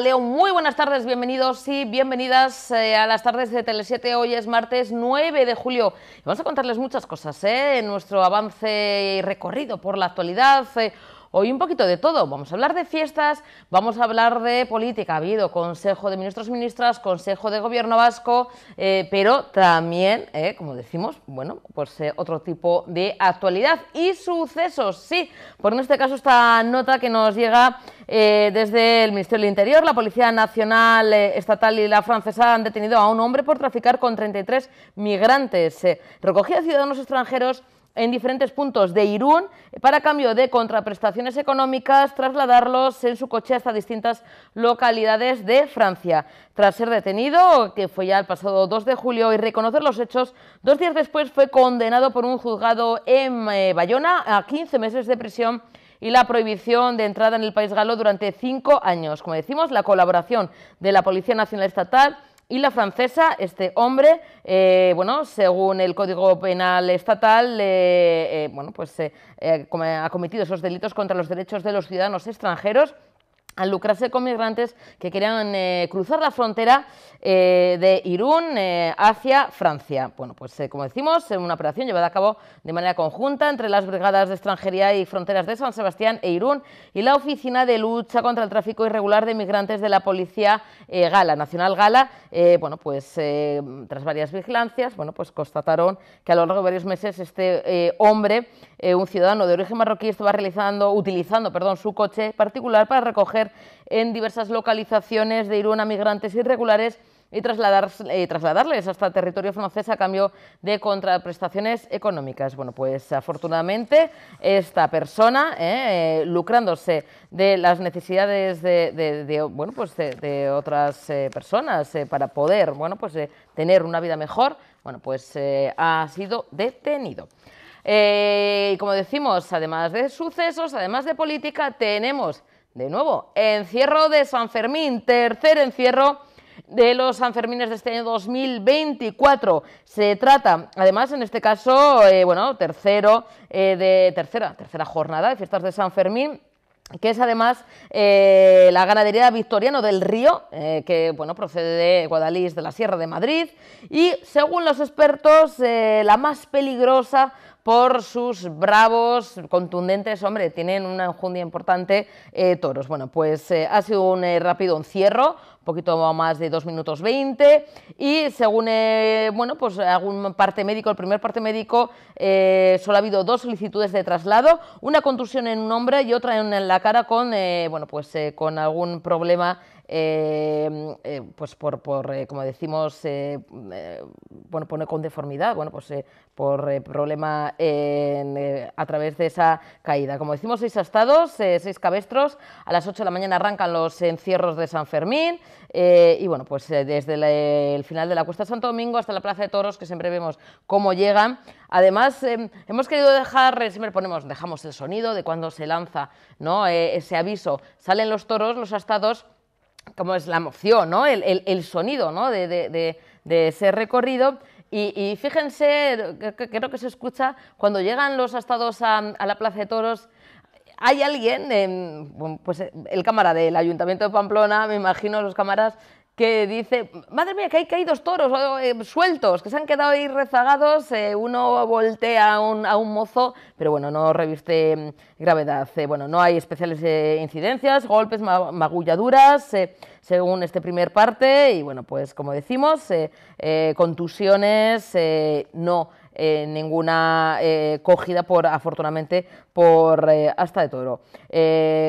leo muy buenas tardes, bienvenidos y bienvenidas eh, a las tardes de Tele7. Hoy es martes 9 de julio. Vamos a contarles muchas cosas eh, en nuestro avance y recorrido por la actualidad. Eh, Hoy un poquito de todo. Vamos a hablar de fiestas, vamos a hablar de política. Ha habido Consejo de Ministros y Ministras, Consejo de Gobierno Vasco, eh, pero también, eh, como decimos, bueno, pues eh, otro tipo de actualidad y sucesos. Sí, por en este caso esta nota que nos llega desde el Ministerio del Interior, la Policía Nacional Estatal y la francesa han detenido a un hombre por traficar con 33 migrantes. recogía ciudadanos extranjeros en diferentes puntos de Irún para cambio de contraprestaciones económicas, trasladarlos en su coche hasta distintas localidades de Francia. Tras ser detenido, que fue ya el pasado 2 de julio, y reconocer los hechos, dos días después fue condenado por un juzgado en eh, Bayona a 15 meses de prisión y la prohibición de entrada en el país galo durante cinco años. Como decimos, la colaboración de la Policía Nacional Estatal y la francesa, este hombre, eh, bueno, según el Código Penal Estatal, eh, eh, bueno, pues ha cometido esos delitos contra los derechos de los ciudadanos extranjeros al lucrarse con migrantes que querían eh, cruzar la frontera eh, de Irún eh, hacia Francia. Bueno, pues como decimos, una operación llevada a cabo de manera conjunta entre las brigadas de extranjería y fronteras de San Sebastián e Irún y la Oficina de Lucha contra el Tráfico Irregular de Migrantes de la Policía Gala, Nacional Gala. bueno, pues tras varias vigilancias, bueno, pues constataron que a lo largo de varios meses este hombre, un ciudadano de origen marroquí, estaba realizando, utilizando, perdón, su coche particular para recoger en diversas localizaciones de Irún a migrantes irregulares y eh, trasladarles hasta territorio francés a cambio de contraprestaciones económicas. Bueno, pues afortunadamente esta persona, eh, eh, lucrándose de las necesidades de, pues otras personas para poder pues, tener una vida mejor, bueno, pues ha sido detenido. y como decimos, además de sucesos, además de política, tenemos de nuevo, encierro de San Fermín, tercer encierro de los Sanfermines de este año 2024. Se trata, además, en este caso, eh, bueno, tercero eh, de tercera, tercera jornada de fiestas de San Fermín que es además eh, la ganadería Victoriano del Río, que bueno, procede de Guadalís, de la Sierra de Madrid, y según los expertos, la más peligrosa por sus bravos, contundentes, hombre, tienen una enjundia importante eh, toros. Bueno, pues eh, ha sido un eh, rápido encierro, un poquito más de 2 minutos 20, y según, bueno, pues algún parte médico, el primer parte médico, solo ha habido dos solicitudes de traslado, una contusión en un hombre y otra en, la cara con, bueno, pues con algún problema Em, eh, pues por, eh, como decimos, eh, bueno, pone con deformidad, bueno, pues por problema a través de esa caída. Como decimos, seis astados seis cabestros, a las 8 de la mañana arrancan los encierros de San Fermín y bueno, pues desde el final de la Cuesta de Santo Domingo hasta la Plaza de Toros, que siempre vemos cómo llegan. Además, em, hemos querido dejar, siempre ponemos, dejamos el sonido de cuando se lanza ¿no? ese aviso, salen los toros, los astados, como es la emoción, ¿no? el, sonido de, de, ese recorrido. Y, fíjense, creo que se escucha, cuando llegan los astados a, la Plaza de Toros, hay alguien, en pues el cámara del Ayuntamiento de Pamplona, me imagino los cámaras, que dice, madre mía, que hay caídos toros oh, eh, sueltos, que se han quedado ahí rezagados, eh, uno voltea a un, a un, mozo, pero bueno, no reviste mm, gravedad. Eh, bueno, no hay especiales incidencias, golpes, magulladuras, según este primer parte, y bueno, pues como decimos, contusiones, no eh, ninguna eh, cogida por, afortunadamente, por hasta eh, de Toro.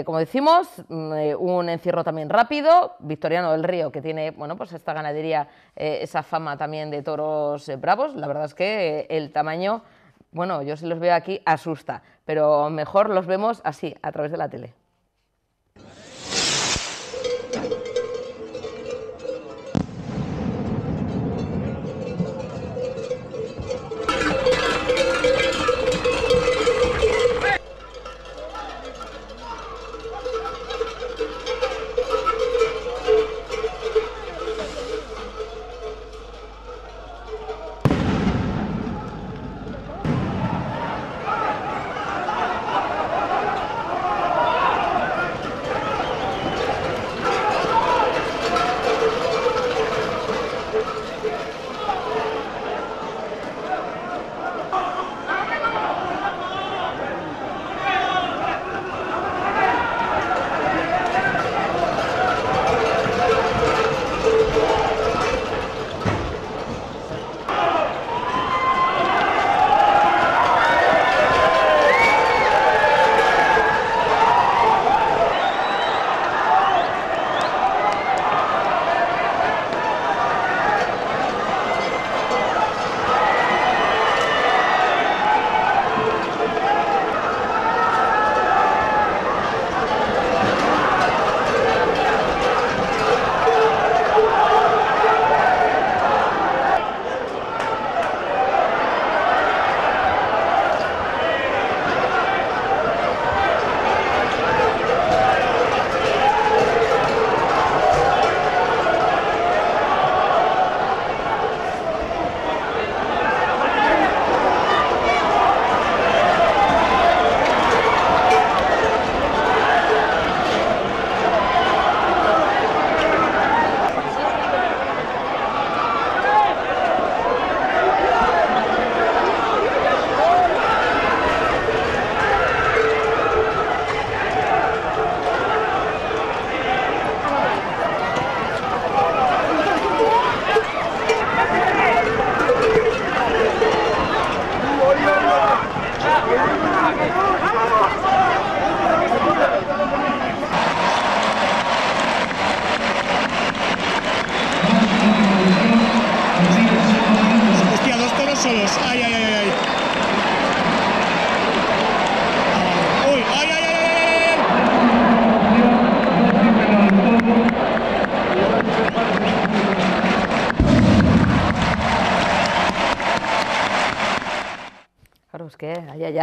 como decimos, mm, un encierro también rápido, Victoriano del Río, que tiene, bueno, pues esta ganadería, esa fama también de toros bravos, la verdad es que el tamaño, bueno, yo si los veo aquí asusta, pero mejor los vemos así, a través de la tele.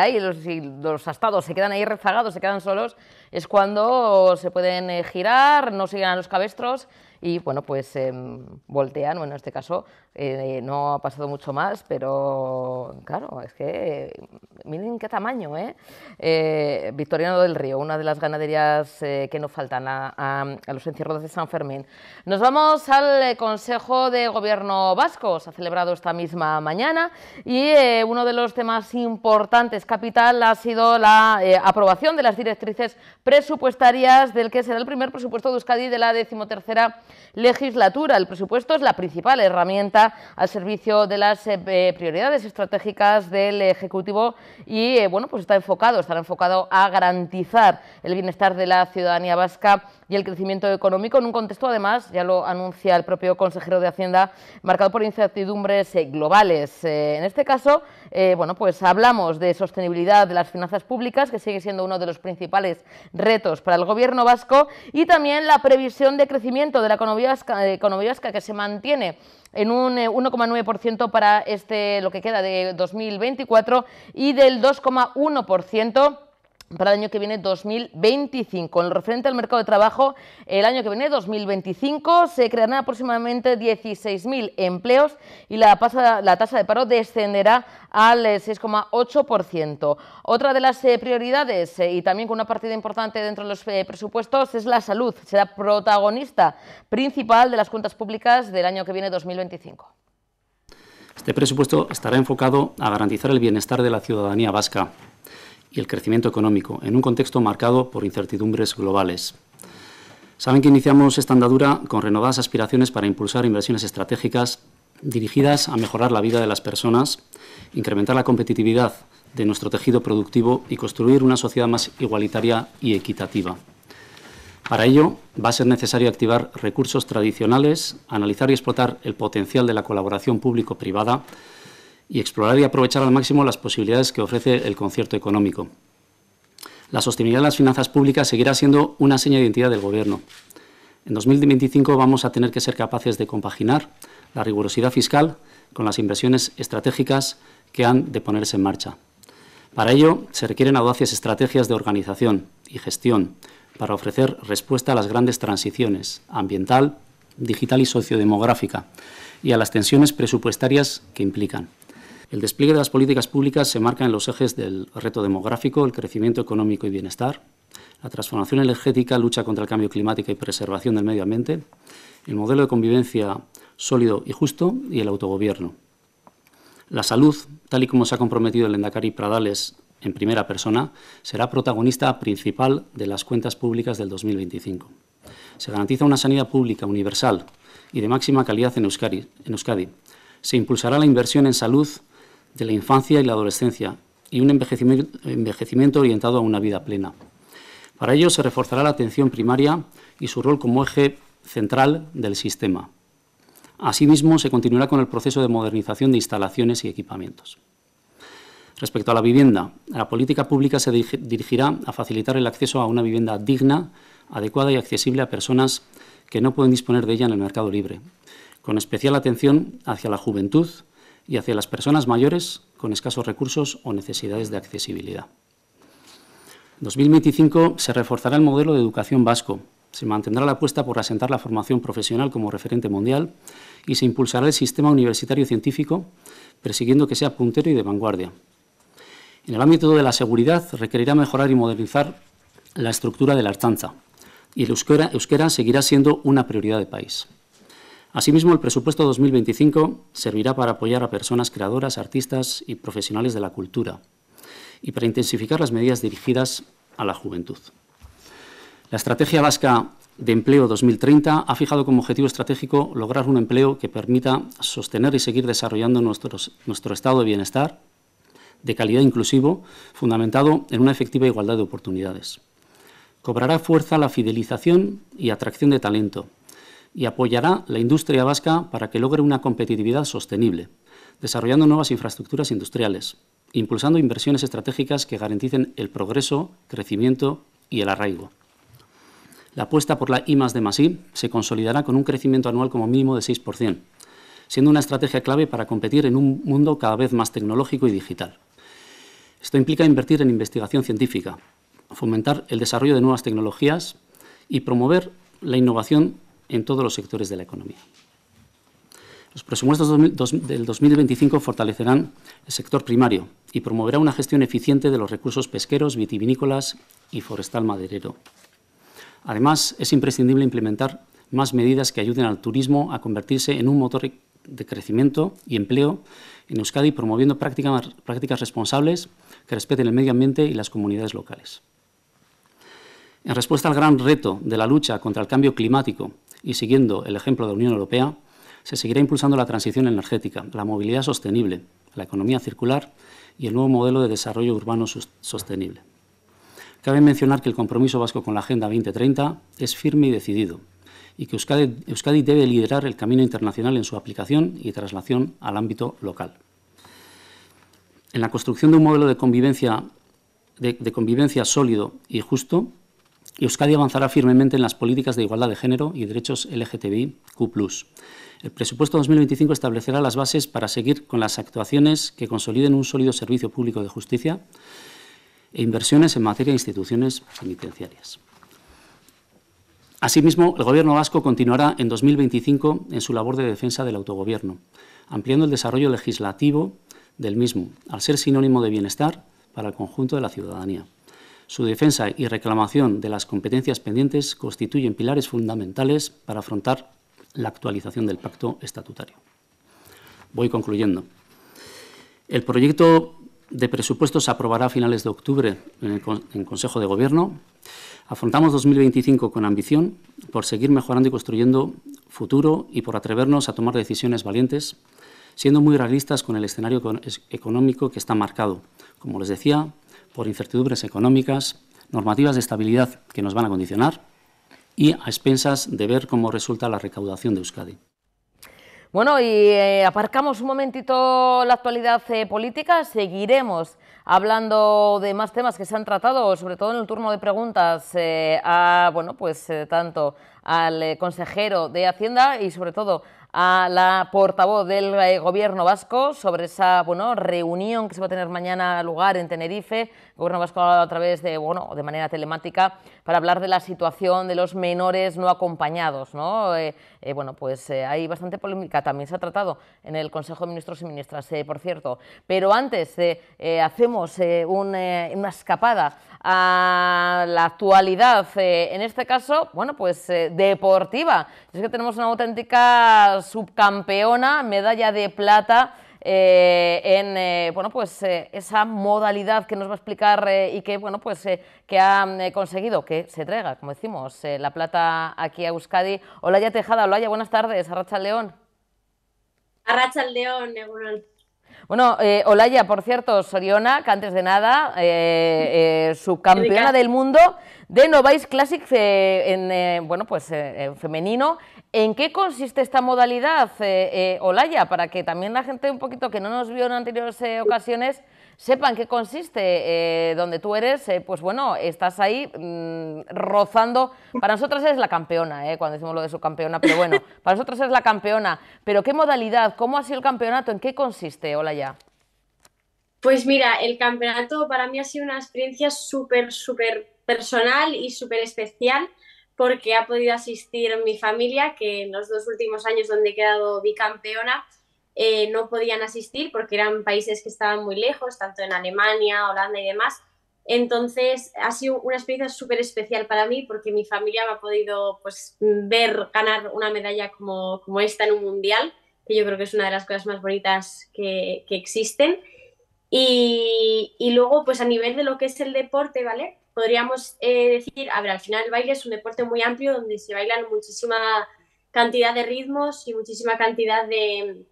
y los, los astados se quedan ahí rezagados, se quedan solos, es cuando se pueden eh, girar, no siguen a los cabestros y bueno, pues em, voltean, bueno, en este caso eh, no ha pasado mucho más, pero claro, es que mm, miren qué tamaño, ¿eh? ¿eh? Victoriano del Río, una de las ganaderías eh, que nos faltan a, a, los encierros de San Fermín. Nos vamos al Consejo de Gobierno Vasco, se ha celebrado esta misma mañana y uno de los temas importantes, capital, ha sido la aprobación de las directrices presupuestarias del que será el primer presupuesto de Euskadi de la decimotercera legislatura. El presupuesto es la principal herramienta al servicio de las eh, eh, prioridades estratégicas del Ejecutivo y eh, bueno, pues está enfocado, estará enfocado a garantizar el bienestar de la ciudadanía vasca y el crecimiento económico en un contexto, además, ya lo anuncia el propio consejero de Hacienda, marcado por incertidumbres eh, globales. Eh, en este caso, eh, bueno, pues hablamos de sostenibilidad de las finanzas públicas, que sigue siendo uno de los principales retos para el gobierno vasco, y también la previsión de crecimiento de la economía vasca, que se mantiene en un 1,9% para este lo que queda de 2024 y del 2,1% para el año que viene 2025. En lo referente al mercado de trabajo, el año que viene 2025 se crearán aproximadamente 16.000 empleos y la, tasa de paro descenderá al 6,8%. Eh, Otra de las eh, prioridades eh, y también con una partida importante dentro de los presupuestos es la salud. Será protagonista principal de las cuentas públicas del año que viene 2025. Este presupuesto estará enfocado a garantizar el bienestar de la ciudadanía vasca y el crecimiento económico, en un contexto marcado por incertidumbres globales. Saben que iniciamos esta andadura con renovadas aspiraciones para impulsar inversiones estratégicas dirigidas a mejorar la vida de las personas, incrementar la competitividad de nuestro tejido productivo y construir una sociedad más igualitaria y equitativa. Para ello, va a ser necesario activar recursos tradicionales, analizar y explotar el potencial de la colaboración público-privada, y explorar y aprovechar al máximo las posibilidades que ofrece el concierto económico. La sostenibilidad de las finanzas públicas seguirá siendo una seña de identidad del Gobierno. En 2025 vamos a tener que ser capaces de compaginar la rigurosidad fiscal con las inversiones estratégicas que han de ponerse en marcha. Para ello, se requieren audacias estrategias de organización y gestión para ofrecer respuesta a las grandes transiciones ambiental, digital y sociodemográfica y a las tensiones presupuestarias que implican. El despliegue de las políticas públicas se marca en los ejes del reto demográfico, el crecimiento económico y bienestar, la transformación energética, lucha contra el cambio climático y preservación del medio ambiente, el modelo de convivencia sólido y justo y el autogobierno. La salud, tal y como se ha comprometido el Endacari Pradales en primera persona, será protagonista principal de las cuentas públicas del 2025. Se garantiza una sanidad pública universal y de máxima calidad en En Euskadi. Se impulsará la inversión en salud de la infancia y la adolescencia y un envejecimiento, orientado a una vida plena. Para ello se reforzará la atención primaria y su rol como eje central del sistema. Asimismo, se continuará con el proceso de modernización de instalaciones y equipamientos. Respecto a la vivienda, la política pública se dirigirá a facilitar el acceso a una vivienda digna, adecuada y accesible a personas que no pueden disponer de ella en el mercado libre, con especial atención hacia la juventud, y hacia las personas mayores con escasos recursos o necesidades de accesibilidad. En 2025 se reforzará el modelo de educación vasco, se mantendrá la apuesta por asentar la formación profesional como referente mundial y se impulsará el sistema universitario científico, persiguiendo que sea puntero y de vanguardia. En el ámbito de la seguridad requerirá mejorar y modernizar la estructura de la artanza y el euskera, seguirá siendo una prioridad de país. Asimismo, el presupuesto 2025 servirá para apoyar a personas creadoras, artistas y profesionales de la cultura y para intensificar las medidas dirigidas a la juventud. La Estrategia Vasca de Empleo 2030 ha fijado como objetivo estratégico lograr un empleo que permita sostener y seguir desarrollando nuestro estado de bienestar de calidad inclusivo, fundamentado en una efectiva igualdad de oportunidades. Cobrará fuerza la fidelización y atracción de talento, y apoyará la industria vasca para que logre una competitividad sostenible, desarrollando nuevas infraestructuras industriales, impulsando inversiones estratégicas que garanticen el progreso, crecimiento y el arraigo. La apuesta por la I se consolidará con un crecimiento anual como mínimo de 6%, siendo una estrategia clave para competir en un mundo cada vez más tecnológico y digital. Esto implica invertir en investigación científica, fomentar el desarrollo de nuevas tecnologías y promover la innovación en todos los sectores de la economía. Los presupuestos del 2025 fortalecerán el sector primario y promoverá una gestión eficiente de los recursos pesqueros, vitivinícolas y forestal maderero. Además, es imprescindible implementar más medidas que ayuden al turismo a convertirse en un motor de crecimiento y empleo en Euskadi, promoviendo prácticas responsables que respeten el medio ambiente y las comunidades locales. En respuesta al gran reto de la lucha contra el cambio climático y siguiendo el ejemplo de la Unión Europea, se seguirá impulsando la transición energética, la movilidad sostenible, la economía circular y el nuevo modelo de desarrollo urbano sostenible. Cabe mencionar que el compromiso vasco con la Agenda 2030 es firme y decidido y que Euskadi, debe liderar el camino internacional en su aplicación y traslación al ámbito local. En la construcción de un modelo convivencia, de convivencia sólido y justo, Euskadi avanzará firmemente en las políticas de igualdad de género y derechos LGTBIQ. El presupuesto 2025 establecerá las bases para seguir con las actuaciones que consoliden un sólido servicio público de justicia e inversiones en materia de instituciones penitenciarias. Asimismo, el Gobierno vasco continuará en 2025 en su labor de defensa del autogobierno, ampliando el desarrollo legislativo del mismo, al ser sinónimo de bienestar para el conjunto de la ciudadanía. Su defensa y reclamación de las competencias pendientes constituyen pilares fundamentales para afrontar la actualización del pacto estatutario. Voy concluyendo. El proyecto de presupuesto se aprobará a finales de octubre en el Consejo de Gobierno. Afrontamos 2025 con ambición por seguir mejorando y construyendo futuro y por atrevernos a tomar decisiones valientes, siendo muy realistas con el escenario económico que está marcado. Como les decía, por incertidumbres económicas, normativas de estabilidad que nos van a condicionar y a expensas de ver cómo resulta la recaudación de Euskadi. Bueno, y eh, aparcamos un momentito la actualidad eh, política, seguiremos hablando de más temas que se han tratado, sobre todo en el turno de preguntas eh, a, bueno, pues tanto al consejero de Hacienda y sobre todo a la portavoz del eh, Gobierno vasco sobre esa bueno, reunión que se va a tener mañana lugar en Tenerife Gobierno Vasco a través de, bueno, de manera telemática para hablar de la situación de los menores no acompañados, ¿no? Eh, eh, bueno, pues eh, hay bastante polémica, también se ha tratado en el Consejo de Ministros y Ministras, por cierto. Pero antes hacemos una escapada a la actualidad, en este caso, bueno, pues deportiva. Es que tenemos una auténtica subcampeona, medalla de plata eh, en eh, bueno, pues, eh, esa modalidad que nos va a explicar y que, bueno, pues, que ha conseguido que se traiga, como decimos, la plata aquí a Euskadi. Olaya Tejada, Olaya, buenas tardes, Arracha León. Arracha León, Bueno, eh, Olaya, por cierto, Soriona, que antes de nada, subcampeona del mundo de Novice Classic en, eh, bueno, pues, en eh, eh, femenino. ¿En qué consiste esta modalidad, Olaya? Para que también la gente un poquito que no nos vio en anteriores ocasiones sepan qué consiste, donde tú eres, pues bueno, estás ahí mm, rozando. Para nosotras es la campeona, cuando decimos lo de su campeona, pero bueno, para nosotros es la campeona. Pero ¿qué modalidad? ¿Cómo ha sido el campeonato? ¿En qué consiste, Olaya? Pues mira, el campeonato para mí ha sido una experiencia súper, súper personal y súper especial porque ha podido asistir mi familia, que en los dos últimos años donde he quedado bicampeona, eh, no podían asistir porque eran países que estaban muy lejos, tanto en Alemania, Holanda y demás. Entonces ha sido una experiencia súper especial para mí porque mi familia me ha podido pues, ver ganar una medalla como, como, esta en un mundial, que yo creo que es una de las cosas más bonitas que, existen. Y, y, luego, pues a nivel de lo que es el deporte, ¿vale? podríamos eh, decir, a ver, al final el baile es un deporte muy amplio donde se bailan muchísima cantidad de ritmos y muchísima cantidad de,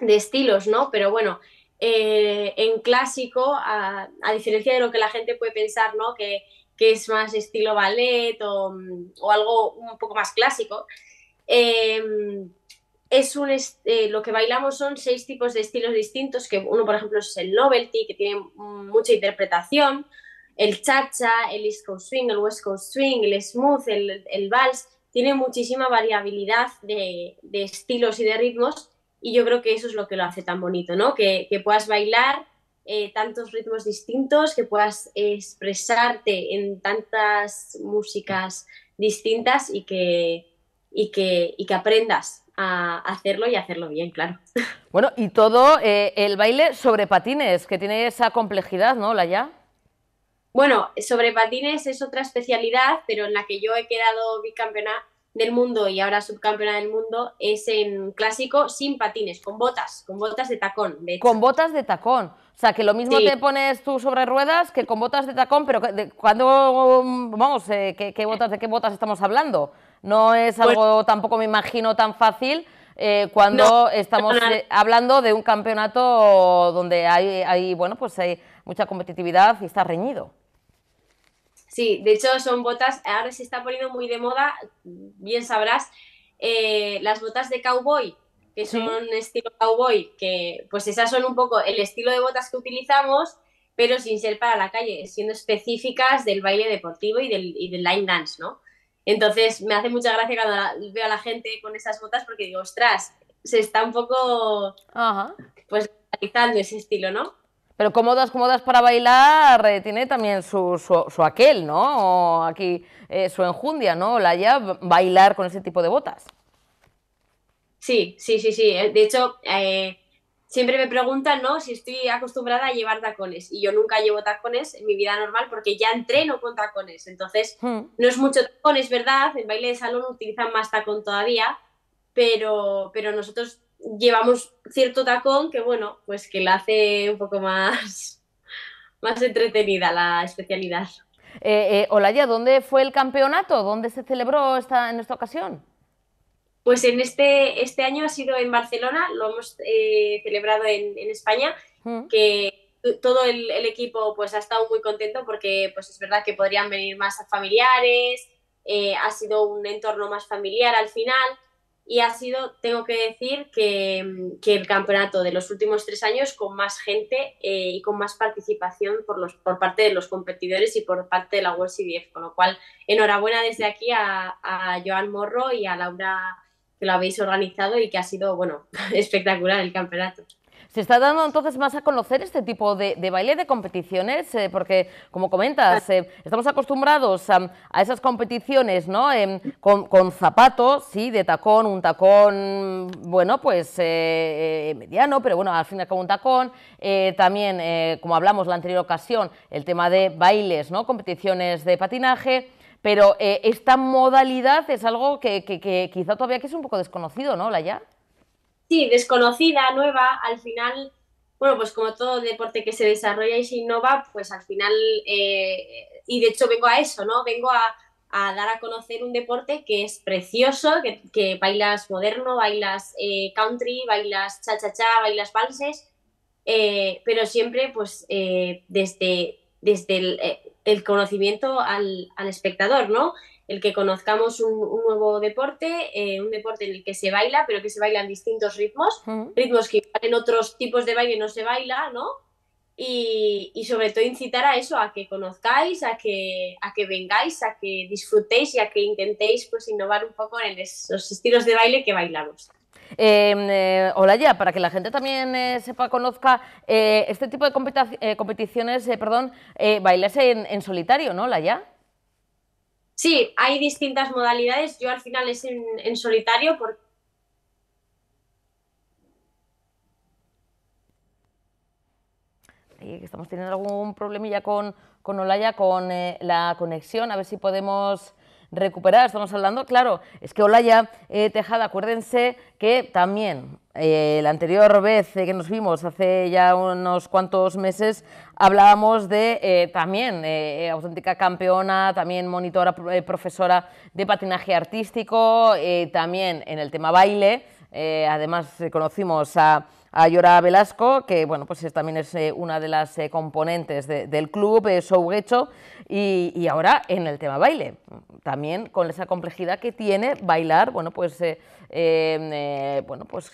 estilos, ¿no? Pero bueno, eh, en clásico, a, diferencia de lo que la gente puede pensar, ¿no? Que, es más estilo ballet o, algo un poco más clásico, em, es un eh, lo que bailamos son seis tipos de estilos distintos, que uno, por ejemplo, es el novelty, que tiene mucha interpretación, el cha-cha, el disco Swing, el West Coast Swing, el smooth, el, vals, tiene muchísima variabilidad de, estilos y de ritmos y yo creo que eso es lo que lo hace tan bonito, ¿no? Que, que puedas bailar eh, tantos ritmos distintos, que puedas expresarte en tantas músicas distintas y que, y que, que aprendas a hacerlo y hacerlo bien, claro. Bueno, y todo eh, el baile sobre patines, que tiene esa complejidad, ¿no, La Laya? Bueno, sobre patines es otra especialidad, pero en la que yo he quedado bicampeona del mundo y ahora subcampeona del mundo es en clásico sin patines, con botas, con botas de tacón. con botas de tacón. O sea, que lo mismo te pones tú sobre ruedas que con botas de tacón, pero de, cuando, um, vamos, eh, ¿qué, botas, ¿de qué botas estamos hablando? No es pues algo tampoco, me imagino, tan fácil eh, cuando estamos eh, hablando de un campeonato donde hay, hay bueno, pues hay mucha competitividad y está reñido. Sí, de hecho son botas, ahora se está poniendo muy de moda, bien sabrás, eh, las botas de cowboy, que son un estilo cowboy, que pues esas son un poco el estilo de botas que utilizamos, pero sin ser para la calle, siendo específicas del baile deportivo y del, line dance, ¿no? Entonces me hace mucha gracia cuando veo a la gente con esas botas porque digo, ostras, se está un poco pues realizando ese estilo, ¿no? Pero cómodas, cómodas para bailar, eh, tiene también su, su, aquel, ¿no? O aquí eh, su enjundia, ¿no? La ya bailar con ese tipo de botas. Sí, sí, sí, sí. Eh, de hecho, siempre me preguntan, ¿no? Si estoy acostumbrada a llevar tacones. Y yo nunca llevo tacones en mi vida normal porque ya entreno con tacones. Entonces, hmm. no es mucho tacones, verdad. En baile de salón utilizan más tacón todavía. Pero, pero nosotros llevamos cierto tacón que, bueno, pues que la hace un poco más, más entretenida la especialidad. Eh, eh ¿dónde fue el campeonato? ¿Dónde se celebró esta, en esta ocasión? Pues en este, este año ha sido en Barcelona, lo hemos eh, celebrado en, España, mm. que todo el, el, equipo pues ha estado muy contento porque pues es verdad que podrían venir más familiares, eh, ha sido un entorno más familiar al final y ha sido, tengo que decir, que, el campeonato de los últimos tres años con más gente eh, y con más participación por, los, por parte de los competidores y por parte de la World CDF. Con lo cual, enhorabuena desde aquí a, a Joan Morro y a Laura que lo habéis organizado y que ha sido, bueno, espectacular el campeonato. Se está dando entonces más a conocer este tipo de, baile de competiciones, eh, porque como comentas, eh, estamos acostumbrados a, esas competiciones ¿no? Em, con, zapatos, sí, de tacón, un tacón, bueno, pues eh, mediano, pero bueno, al al cabo un tacón. también, como hablamos la anterior ocasión, el tema de bailes, ¿no? competiciones de patinaje pero esta modalidad es algo que, quizá todavía que es un poco desconocido, ¿no, Laya? Sí, desconocida, nueva, al final, bueno, pues como todo deporte que se desarrolla y se innova, pues al final, eh, y de hecho vengo a eso, ¿no? Vengo a, dar a conocer un deporte que es precioso, que, bailas moderno, bailas eh, country, bailas cha-cha-cha, bailas valses, eh, pero siempre pues desde, desde el, el conocimiento al, al espectador, ¿no? el que conozcamos un, nuevo deporte, eh, un deporte en el que se baila, pero que se bailan distintos ritmos, ritmos que en otros tipos de baile no se baila, ¿no? Y, sobre todo incitar a eso, a que conozcáis, a que, a que vengáis, a que disfrutéis y a que intentéis pues innovar un poco en esos estilos de baile que bailamos. Em, eh, ya Olaya, para que la gente también eh, sepa, conozca eh, este tipo de competiciones, perdón, bailarse en, en solitario, ¿no, la ya Sí, hay distintas modalidades. Yo al final es en, en solitario porque estamos teniendo algún problemilla con, con Olaya, con eh, la conexión, a ver si podemos recuperar. Estamos hablando, claro, es que Olaya eh, Tejada, acuérdense que también eh, la anterior vez eh, que nos vimos, hace ya unos cuantos meses, hablábamos de también auténtica campeona, también monitora, profesora de patinaje artístico, también en el tema baile. además, conocimos a a Velasco, que bueno, pues también es eh, una de las eh, componentes del club, eh, y, y, ahora en el tema baile, también con esa complejidad que tiene bailar, bueno, pues, eh, em, bueno, pues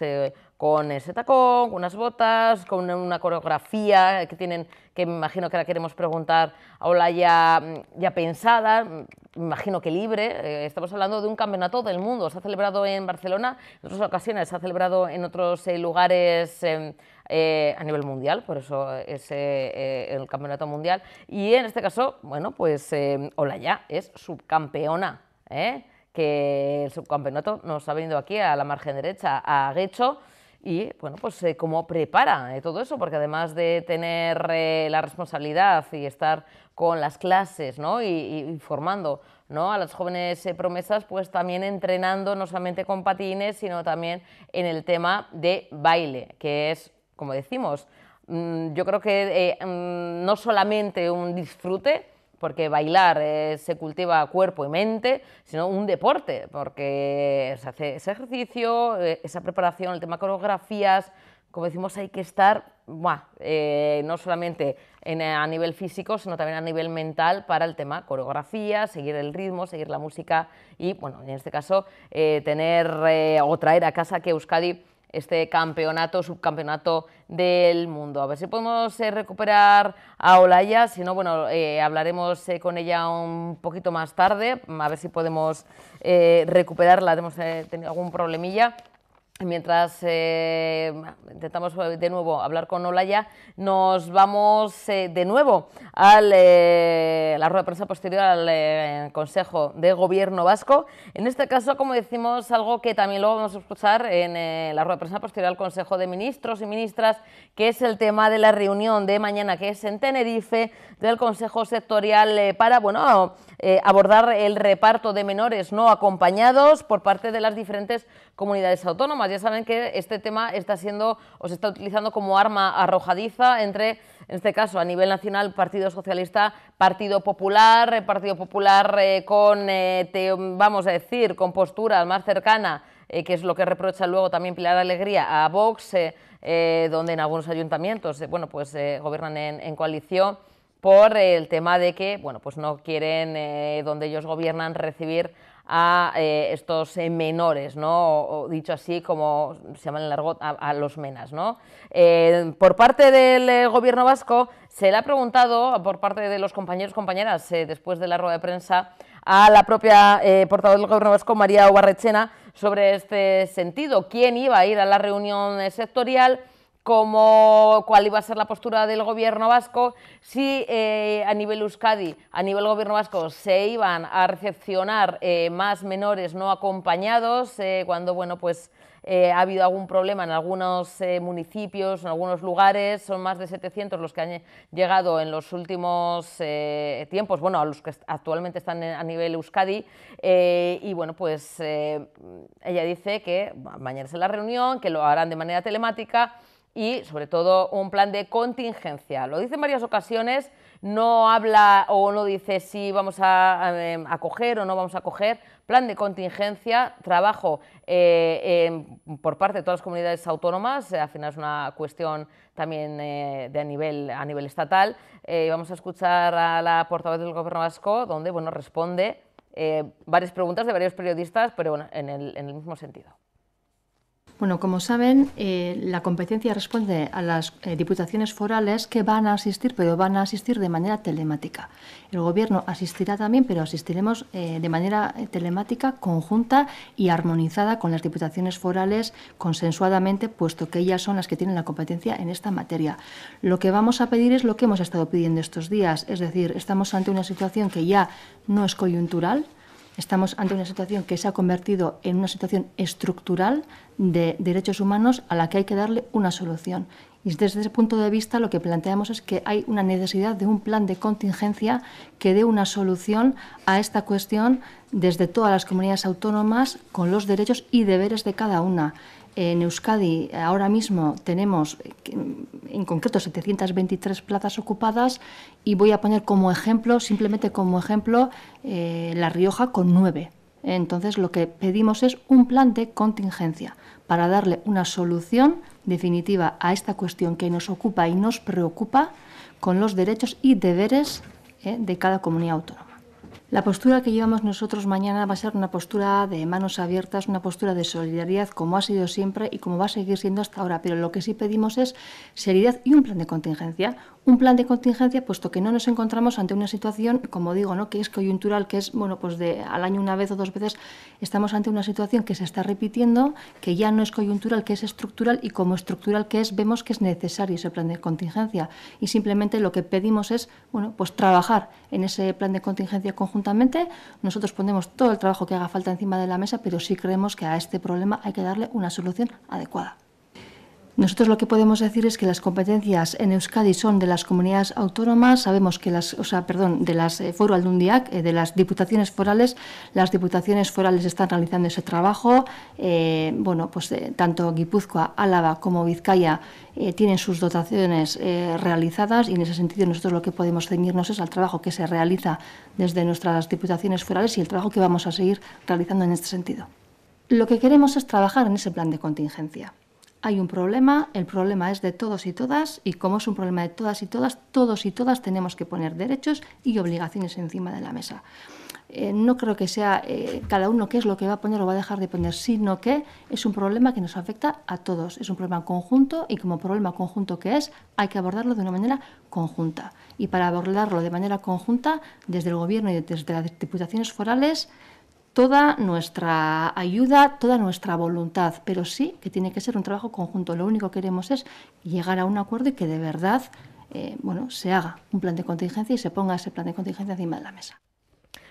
con ese tacón, unas botas, con una coreografía que tienen, que me imagino que la queremos preguntar a Olaya mm, ya, pensada, mm, me imagino que libre. Eh, estamos hablando de un campeonato del mundo. Se ha celebrado en Barcelona, en otras ocasiones se ha celebrado en otros eh, lugares em, eh, a nivel mundial, por eso es el campeonato mundial. Y en este caso, bueno, pues em, Olaya es subcampeona. Que el subcampeonato nos ha venido aquí a la margen derecha, a Guecho y bueno, pues eh, cómo prepara eh, todo eso, porque además de tener eh, la responsabilidad y estar con las clases ¿no? y, formando ¿no? a las jóvenes promesas, pues también entrenando no solamente con patines, sino también en el tema de baile, que es, como decimos, mm, yo creo que mm, no solamente un disfrute, porque bailar eh, se cultiva cuerpo y mente, sino un deporte, porque se hace ese ejercicio, eh, esa preparación, el tema coreografías, como decimos, hay que estar eh, no solamente a nivel físico, sino también a nivel mental para el tema coreografía, seguir el ritmo, seguir la música y, bueno, en este caso, tener o traer a casa que Euskadi este campeonato, subcampeonato del mundo. A ver si podemos eh, recuperar a Olaya, si no, bueno, eh, hablaremos eh, con ella un poquito más tarde, a ver si podemos recuperarla, hemos tenido algún problemilla. Mientras eh, intentamos eh, de nuevo hablar con Olaya, nos vamos eh, de nuevo a la rueda de prensa posterior al Consejo de Gobierno Vasco. En este caso, como decimos, algo que también lo vamos a escuchar en la rueda de prensa posterior al Consejo de Ministros y Ministras, que es el tema de la reunión de mañana, que es en Tenerife, del Consejo Sectorial para bueno, abordar el reparto de menores no acompañados por parte de las diferentes comunidades autónomas. Ya saben que este tema está siendo o se está utilizando como arma arrojadiza entre, en este caso, a nivel nacional, Partido Socialista, Partido Popular, eh, Partido Popular eh, con, eh, vamos a decir, con postura más cercana que es lo que reprocha luego también Pilar Alegría a Vox, donde en algunos ayuntamientos bueno, pues, gobiernan en, coalición, por el tema de que bueno, pues no quieren, donde ellos gobiernan, recibir a eh, estos eh, menores, ¿no? O, dicho así como se llaman en largo a, los menas. ¿no? Eh, por parte del gobierno vasco se le ha preguntado, por parte de los compañeros y compañeras, después de la rueda de prensa, a la propia portavoz del gobierno vasco, María Obarrechena, sobre este sentido, quién iba a ir a la reunión sectorial como cuál iba a ser la postura del gobierno vasco, si eh, a nivel Euskadi, a nivel gobierno vasco, se iban a recepcionar eh, más menores no acompañados, eh, cuando pues, ha habido algún problema en algunos municipios, en algunos lugares, son más de 700 los que han llegado en los últimos tiempos, bueno, a los que actualmente están a nivel Euskadi, y bueno, pues ella dice que mañana es la reunión, que lo harán de manera telemática, y sobre todo un plan de contingencia. Lo dice en varias ocasiones, no habla o no dice si vamos a, em, acoger o no vamos a coger, plan de contingencia, trabajo eh, em, por parte de todas las comunidades autónomas, eh, al final es una cuestión también eh, de a nivel, a nivel estatal. vamos a escuchar a la portavoz del Gobierno vasco, donde bueno, responde varias preguntas de varios periodistas, pero bueno, en el mismo sentido. Bueno, como saben, eh, la competencia responde a las eh, diputaciones forales que van a asistir, pero van a asistir de manera telemática. El Gobierno asistirá también, pero asistiremos eh, de manera telemática, conjunta y armonizada con las diputaciones forales consensuadamente, puesto que ellas son las que tienen la competencia en esta materia. Lo que vamos a pedir es lo que hemos estado pidiendo estos días, es decir, estamos ante una situación que ya no es coyuntural, Estamos ante una situación que se ha convertido en una situación estructural de derechos humanos a la que hay que darle una solución. Y desde ese punto de vista lo que planteamos es que hay una necesidad de un plan de contingencia que dé una solución a esta cuestión desde todas las comunidades autónomas con los derechos y deberes de cada una en Euskadi ahora mismo tenemos en concreto 723 plazas ocupadas y voy a poner como ejemplo, simplemente como ejemplo, eh, La Rioja con nueve. Entonces lo que pedimos es un plan de contingencia para darle una solución definitiva a esta cuestión que nos ocupa y nos preocupa con los derechos y deberes eh, de cada comunidad autónoma. La postura que llevamos nosotros mañana va a ser una postura de manos abiertas, una postura de solidaridad como ha sido siempre y como va a seguir siendo hasta ahora. Pero lo que sí pedimos es seriedad y un plan de contingencia, un plan de contingencia, puesto que no nos encontramos ante una situación, como digo, ¿no? que es coyuntural, que es bueno, pues de al año una vez o dos veces, estamos ante una situación que se está repitiendo, que ya no es coyuntural, que es estructural, y como estructural que es, vemos que es necesario ese plan de contingencia. Y simplemente lo que pedimos es bueno, pues trabajar en ese plan de contingencia conjuntamente. Nosotros ponemos todo el trabajo que haga falta encima de la mesa, pero sí creemos que a este problema hay que darle una solución adecuada. Nosotros lo que podemos decir es que las competencias en Euskadi son de las comunidades autónomas, sabemos que las, o sea, perdón, de las eh, Foro Aldundiac, eh, de las diputaciones forales, las diputaciones forales están realizando ese trabajo. Eh, bueno, pues tanto Guipúzcoa, Álava como Vizcaya tienen sus dotaciones realizadas y en ese sentido nosotros lo que podemos ceñirnos es al trabajo que se realiza desde nuestras diputaciones forales y el trabajo que vamos a seguir realizando en este sentido. Lo que queremos es trabajar en ese plan de contingencia hay un problema, el problema es de todos y todas, y como es un problema de todas y todas, todos y todas tenemos que poner derechos y obligaciones encima de la mesa. Eh, no creo que sea eh, cada uno qué es lo que va a poner o va a dejar de poner, sino que es un problema que nos afecta a todos, es un problema conjunto y como problema conjunto que es, hay que abordarlo de una manera conjunta. Y para abordarlo de manera conjunta, desde el Gobierno y desde las diputaciones forales, toda nuestra ayuda, toda nuestra voluntad, pero sí que tiene que ser un trabajo conjunto. Lo único que queremos es llegar a un acuerdo y que de verdad eh, bueno, se haga un plan de contingencia y se ponga ese plan de contingencia encima de la mesa.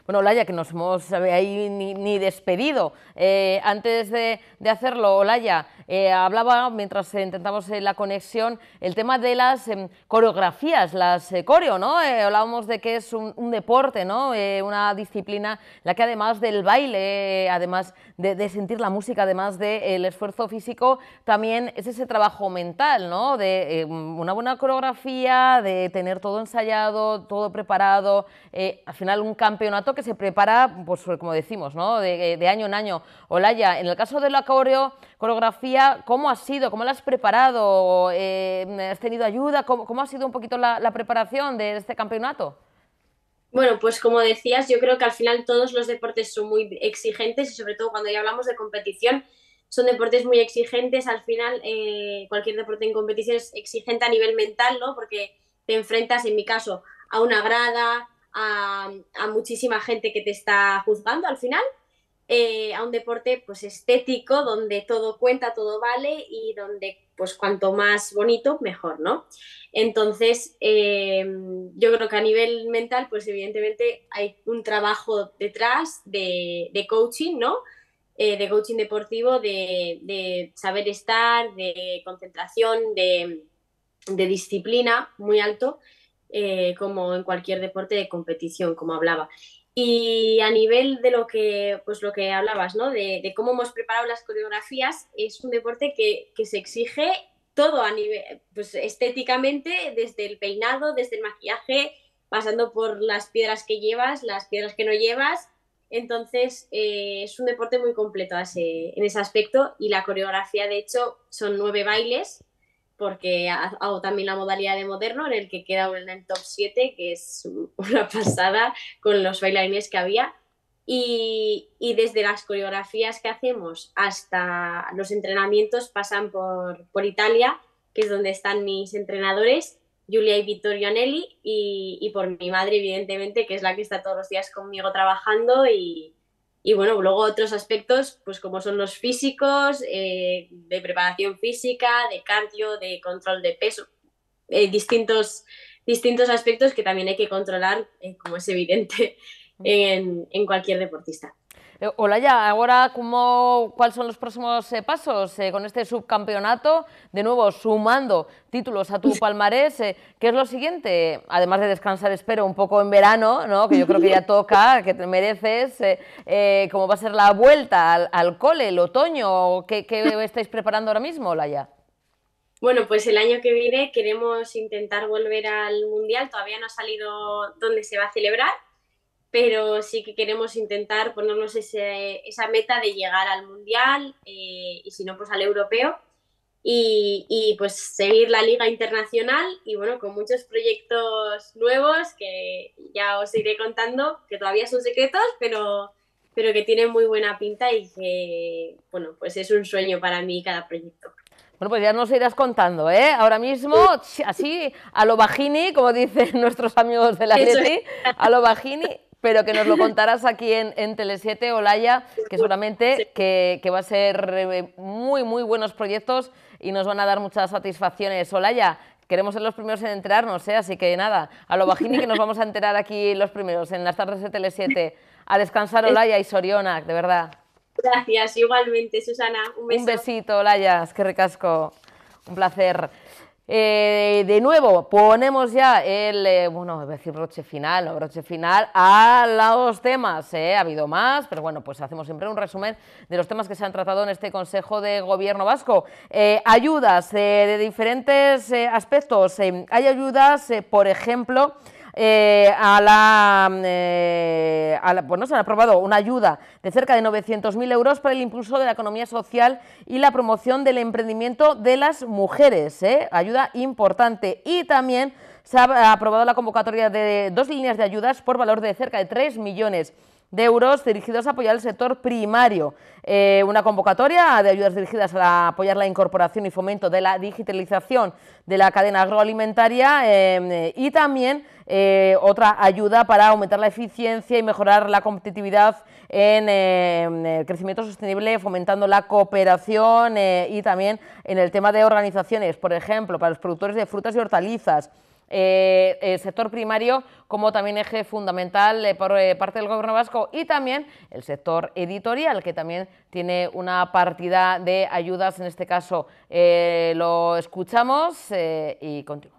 Bueno, Olaya, que nos hemos eh, ahí ni, despedido. Eh, antes de, hacerlo, Olaya, eh, hablaba, mientras intentamos la conexión, el tema de las em, coreografías, las coreo, ¿no? hablábamos de que es un, deporte, ¿no? una disciplina la que además del baile, además de, sentir la música, además del esfuerzo físico, también es ese trabajo mental, ¿no? De em, una buena coreografía, de tener todo ensayado, todo preparado, al final un campeonato que se prepara, pues, como decimos, ¿no? de, año en año. Olaya, en el caso de la coreografía, ¿cómo ha sido? ¿Cómo la has preparado? Eh, ¿Has tenido ayuda? ¿Cómo, ¿Cómo, ha sido un poquito la, preparación de este campeonato? Bueno, pues como decías, yo creo que al final todos los deportes son muy exigentes y sobre todo cuando ya hablamos de competición, son deportes muy exigentes. Al final, eh, cualquier deporte en competición es exigente a nivel mental, ¿no? Porque te enfrentas, en mi caso, a una grada, a, muchísima gente que te está juzgando al final, eh, a un deporte pues estético, donde todo cuenta, todo vale y donde pues cuanto más bonito, mejor, ¿no? Entonces, eh, yo creo que a nivel mental, pues evidentemente hay un trabajo detrás de, coaching, ¿no? Eh, de coaching deportivo, de, saber estar, de concentración, de disciplina muy alto eh, como en cualquier deporte de competición, como hablaba. Y a nivel de lo que, pues lo que hablabas, ¿no? De, cómo hemos preparado las coreografías, es un deporte que, se exige todo a nivel, pues estéticamente, desde el peinado, desde el maquillaje, pasando por las piedras que llevas, las piedras que no llevas. Entonces, eh, es un deporte muy completo en ese aspecto y la coreografía, de hecho, son nueve bailes porque hago también la modalidad de moderno en el que queda en el top 7, que es una pasada con los bailarines que había. Y, y, desde las coreografías que hacemos hasta los entrenamientos pasan por, por Italia, que es donde están mis entrenadores, Julia y Vittorio Anelli, y, y por mi madre, evidentemente, que es la que está todos los días conmigo trabajando y, y bueno, luego otros aspectos, pues como son los físicos, eh, de preparación física, de cardio, de control de peso, eh, distintos, distintos aspectos que también hay que controlar, eh, como es evidente, en cualquier deportista. Eh, Olaya, ahora, ¿cuáles son los próximos eh, pasos eh, con este subcampeonato? De nuevo, sumando títulos a tu palmarés, ¿qué es lo siguiente? Además de descansar, espero, un poco en verano, ¿no? que yo creo que ya toca, que te mereces, ¿cómo va a ser la vuelta al, cole, el otoño? ¿Qué, ¿Qué estáis preparando ahora mismo, Olaya? Bueno, pues el año que viene queremos intentar volver al Mundial. Todavía no ha salido dónde se va a celebrar, pero sí que queremos intentar ponernos esa meta de llegar al mundial eh, y si no, pues al europeo. Y, pues seguir la liga internacional y bueno, con muchos proyectos nuevos que ya os iré contando, que todavía son secretos, pero, que tienen muy buena pinta y que, bueno, pues es un sueño para mí cada proyecto. Bueno, pues ya nos irás contando, ¿eh? Ahora mismo, así, a lo bajini, como dicen nuestros amigos de la serie a lo bajini, pero que nos lo contarás aquí en, Tele7, Olaya, que seguramente que, va a ser eh, muy, muy buenos proyectos y nos van a dar muchas satisfacciones. Olaya, queremos ser los primeros en enterarnos, ¿eh? así que nada, a lo bajini que nos vamos a enterar aquí los primeros en las tardes de Tele7. A descansar, Olaya y Soriona, de verdad. Gracias, igualmente, Susana. Un, besito. un besito, Olaya, es que recasco. Un placer. Eh, de nuevo, ponemos ya el, eh, bueno, decir broche final, broche final, a los temas. ¿eh? Ha habido más, pero bueno, pues hacemos siempre un resumen de los temas que se han tratado en este Consejo de Gobierno Vasco. ayudas de diferentes aspectos. hay ayudas, por ejemplo, eh, mm, eh, se pues han aprobado una ayuda de cerca de 900.000 euros para el impulso de la economía social y la promoción del emprendimiento de las mujeres. ¿eh? Ayuda importante. Y también se ha aprobado la convocatoria de dos líneas de ayudas por valor de cerca de 3 millones de euros dirigidos a apoyar el sector primario. una convocatoria de ayudas dirigidas a apoyar la incorporación y fomento de la digitalización de la cadena agroalimentaria em, y también eh, otra ayuda para aumentar la eficiencia y mejorar la competitividad en el eh, eh, crecimiento sostenible, fomentando la cooperación y también en el tema de organizaciones, por ejemplo, para los productores de frutas y hortalizas. el sector primario como también eje fundamental por parte del Gobierno vasco y también el sector editorial, que también tiene una partida de ayudas, en este caso lo escuchamos y continuamos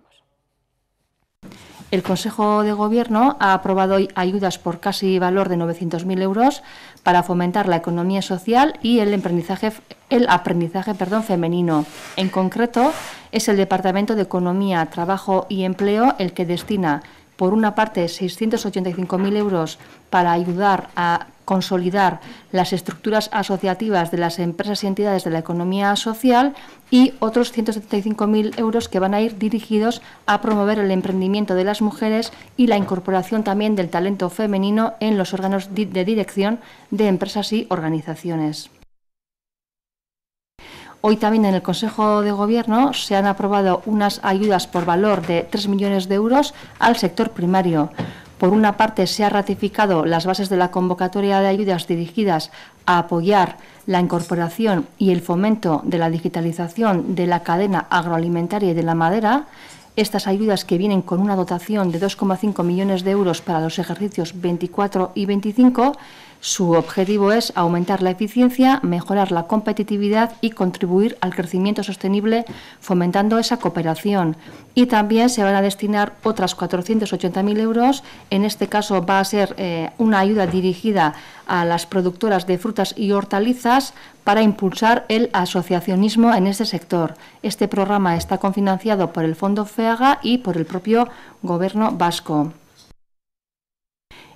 el Consejo de Gobierno ha aprobado ayudas por casi valor de 900.000 euros para fomentar la economía social y el aprendizaje, el aprendizaje perdón, femenino. En concreto, es el Departamento de Economía, Trabajo y Empleo el que destina, por una parte, 685.000 euros para ayudar a consolidar las estructuras asociativas de las empresas y entidades de la economía social y otros 175.000 euros que van a ir dirigidos a promover el emprendimiento de las mujeres y la incorporación también del talento femenino en los órganos de dirección de empresas y organizaciones. Hoy también en el Consejo de Gobierno se han aprobado unas ayudas por valor de 3 millones de euros al sector primario. Por una parte, se han ratificado las bases de la convocatoria de ayudas dirigidas a apoyar la incorporación y el fomento de la digitalización de la cadena agroalimentaria y de la madera. Estas ayudas que vienen con una dotación de 2,5 millones de euros para los ejercicios 24 y 25 su objetivo es aumentar la eficiencia, mejorar la competitividad y contribuir al crecimiento sostenible fomentando esa cooperación. Y también se van a destinar otras 480.000 euros. En este caso va a ser eh, una ayuda dirigida a las productoras de frutas y hortalizas para impulsar el asociacionismo en este sector. Este programa está cofinanciado por el Fondo FEAGA y por el propio Gobierno vasco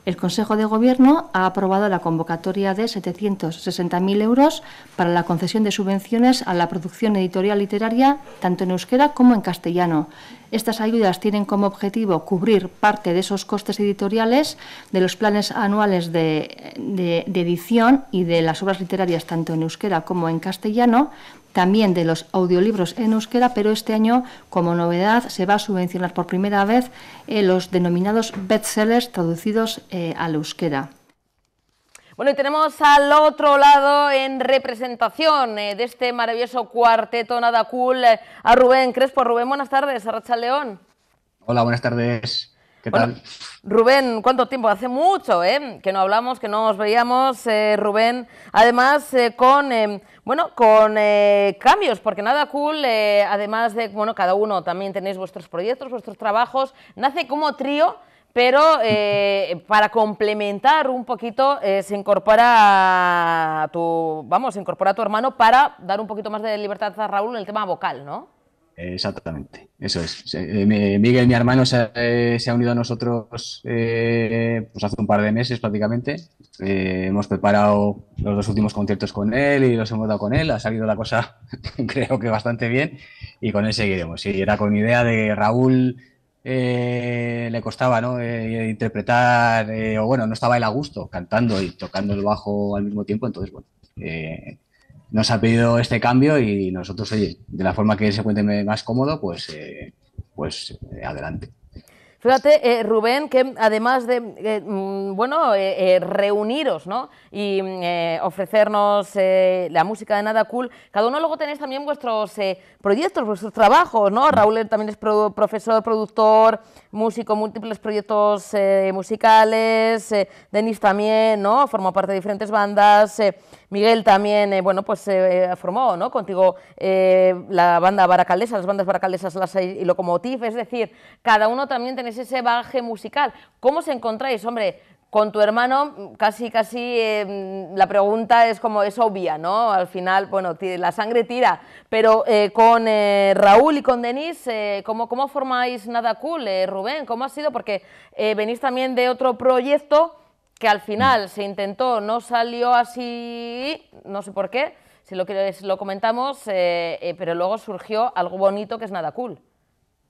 el Consejo de Gobierno ha aprobado la convocatoria de 760.000 euros para la concesión de subvenciones a la producción editorial literaria, tanto en euskera como en castellano. Estas ayudas tienen como objetivo cubrir parte de esos costes editoriales de los planes anuales de, edición y de las obras literarias, tanto en euskera como en castellano, también de los audiolibros en euskera, pero este año, como novedad, se va a subvencionar por primera vez eh, los denominados bestsellers traducidos eh, al euskera. Bueno, y tenemos al otro lado en representación eh, de este maravilloso cuarteto Nada Cool eh, a Rubén Crespo. Rubén, buenas tardes, Arracha León. Hola, buenas tardes. Rubén, ¿cuánto tiempo? Hace mucho ¿eh? que no hablamos, que no nos veíamos, eh, Rubén. Además, eh, con, eh, bueno, con cambios, porque nada cool, además de, bueno, cada uno también tenéis vuestros proyectos, vuestros trabajos, nace como trío, pero para complementar un poquito se incorpora a tu, vamos, se incorpora a tu hermano para dar un poquito más de libertad a Raúl en el tema vocal, ¿no? Exactamente, eso es. Eh, Miguel, mi hermano, eh, se, ha, unido a nosotros eh, pues hace un par de meses prácticamente. hemos preparado los dos últimos conciertos con él y los hemos dado con él. Ha salido la cosa, creo que bastante bien, y con él seguiremos. Y era con idea de Raúl, le costaba interpretar, o bueno, no estaba él a gusto cantando y tocando el bajo al mismo tiempo, entonces, bueno nos ha pedido este cambio y nosotros, oye, de la forma que se cuente más cómodo, pues, eh, pues eh, adelante. Fíjate, eh, Rubén, que además de mm, bueno reuniros y mm, ofrecernos la música de Nada Cool, cada uno luego tenéis también vuestros proyectos, vuestros trabajos, ¿no? Mm. Raúl también es profesor, productor, músico, múltiples proyectos musicales, Denis también, ¿no? Forma parte de diferentes bandas. Miguel también, eh, bueno, pues se eh, eh, formó, ¿no? Contigo la banda baracaldesa, las bandas baracaldesas las y Locomotive, es decir, cada uno también tenéis ese bagaje musical. ¿Cómo os encontráis, hombre? Con tu hermano, casi, casi em, la pregunta es como, es obvia, ¿no? Al final, bueno, la sangre tira, pero con Raúl y con Denis, ¿cómo, ¿cómo, formáis Nada Cool, Rubén? ¿Cómo ha sido? Porque venís también de otro proyecto que al final se intentó, no salió así, no sé por qué, si lo, quieres lo comentamos, eh, eh, pero luego surgió algo bonito que es nada cool.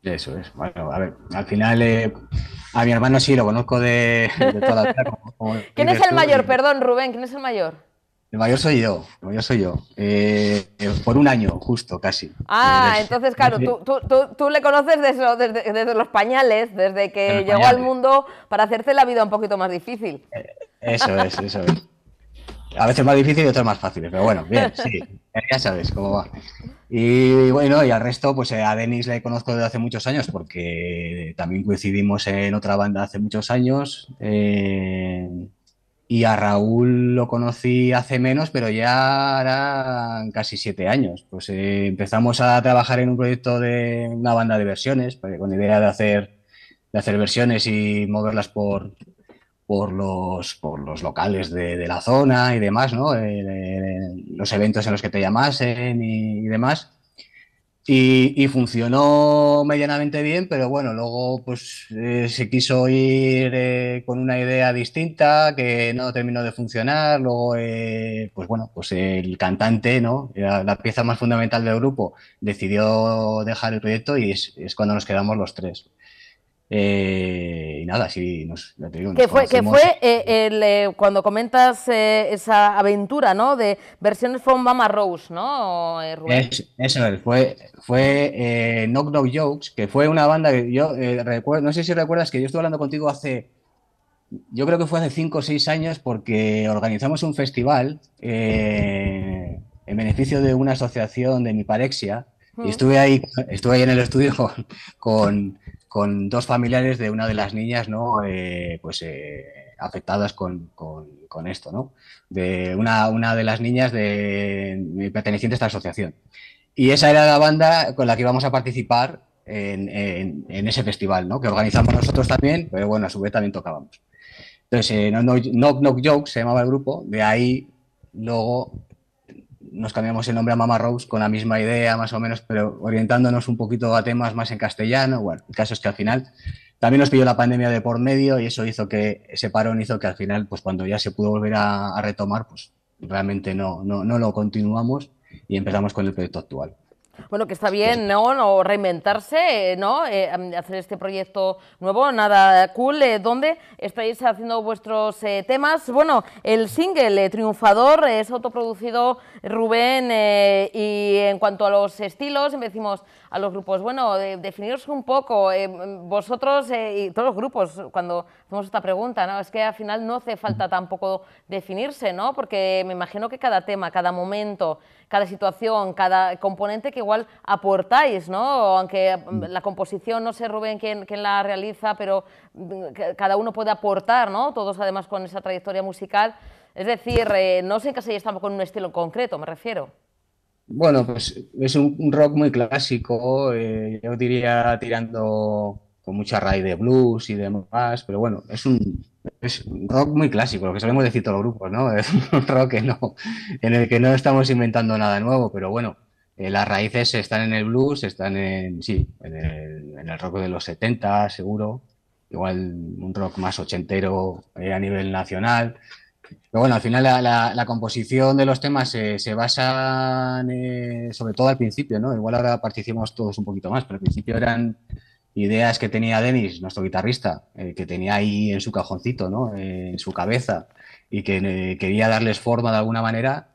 Eso es, bueno, a ver, al final eh, a mi hermano sí lo conozco de, toda la ¿Quién es el mayor? Perdón, Rubén, ¿quién es el mayor? El mayor soy yo, el mayor soy yo. Eh, eh, por un año, justo, casi. Ah, eh, entonces, claro, Tú, tú, tú, le conoces desde, desde, los pañales, desde que llegó al mundo para hacerse la vida un poquito más difícil. eso es, eso es. A veces más difícil y otras más fáciles, pero bueno, bien, sí, ya sabes cómo va. Y bueno, y al resto, pues a Denis le conozco desde hace muchos años porque también coincidimos en otra banda hace muchos años. Eh, y a Raúl lo conocí hace menos, pero ya harán casi siete años. Pues eh, empezamos a trabajar en un proyecto de una banda de versiones, con la idea de hacer, de versiones y moverlas por, por, los, por los locales de, la zona y demás, ¿no? Eh, los eventos en los que te llamasen y demás. Y, funcionó medianamente bien, pero bueno, luego pues eh, se quiso ir eh, con una idea distinta que no terminó de funcionar. Luego, eh, pues bueno, pues el cantante, ¿no? la pieza más fundamental del grupo, decidió dejar el proyecto y es cuando nos quedamos los tres. Eh, y nada, sí, nos, Que fue, eh, eh, cuando comentas esa aventura, ¿no? De versiones from Mama Rose, ¿no? eso fue, fue Knock Knock Jokes, que fue una banda que yo no sé si recuerdas que yo estuve hablando contigo hace, yo creo que fue hace 5 o 6 años porque organizamos un festival en beneficio de una asociación de mi parexia. Y estuve ahí, estuve en el estudio con con dos familiares de una de las niñas, ¿no? Eh, pues eh, afectadas con, con, esto, ¿no? De una, una de las niñas de, perteneciente a esta asociación. Y esa era la banda con la que íbamos a participar en, en, ese festival, ¿no? Que organizamos nosotros también, pero bueno, a su vez también tocábamos. Entonces, Knock eh, Knock Jokes se llamaba el grupo, de ahí luego nos cambiamos el nombre a Mama Rose con la misma idea, más o menos, pero orientándonos un poquito a temas más en castellano. Bueno, el caso es que al final también nos pilló la pandemia de por medio y eso hizo que ese parón hizo que al final, pues cuando ya se pudo volver a, retomar, pues realmente no, no, no lo continuamos y empezamos con el proyecto actual. Bueno, que está bien, ¿no? no reinventarse, ¿no? Eh, hacer este proyecto nuevo, nada cool. Eh, ¿Dónde estáis haciendo vuestros eh, temas? Bueno, el single Triunfador es autoproducido Rubén y en cuanto a los estilos, decimos a los grupos. Bueno, definiros un poco, vosotros y todos los grupos, cuando hacemos esta pregunta, ¿no? Es que al final no hace falta tampoco definirse, ¿no? Porque me imagino que cada tema, cada momento, cada situación, cada componente que igual aportáis, ¿no? Aunque la composición, no sé Rubén quién, la realiza, pero mm, cada uno puede aportar, ¿no? Todos además con esa trayectoria musical. Es decir, eh, no sé si estamos con un estilo concreto, me refiero. Bueno, pues es un rock muy clásico, eh, yo diría tirando con mucha raíz de blues y demás, pero bueno, es un, es rock muy clásico, lo que solemos decir todos los grupos, ¿no? Es un rock no, en el que no estamos inventando nada nuevo, pero bueno, eh, las raíces están en el blues, están en, sí, en el, rock de los 70, seguro, igual un rock más ochentero eh, a nivel nacional. Pero bueno, al final la, composición de los temas se basa eh, sobre todo al principio, ¿no? Igual ahora participamos todos un poquito más, pero al principio eran ideas que tenía Denis, nuestro guitarrista, eh, que tenía ahí en su cajoncito, ¿no? Eh, en su cabeza, y que eh, quería darles forma de alguna manera,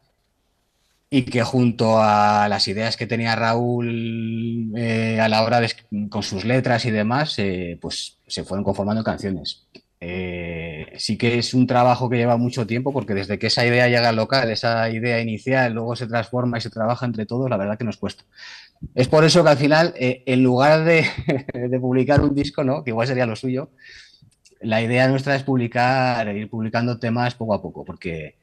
y que junto a las ideas que tenía Raúl a la hora de, con sus letras y demás, pues se fueron conformando canciones. sí que es un trabajo que lleva mucho tiempo, porque desde que esa idea llega al local, esa idea inicial, luego se transforma y se trabaja entre todos, la verdad que nos cuesta. Es por eso que al final, eh, en lugar de, de, publicar un disco, ¿no? que igual sería lo suyo, la idea nuestra es publicar, e ir publicando temas poco a poco, porque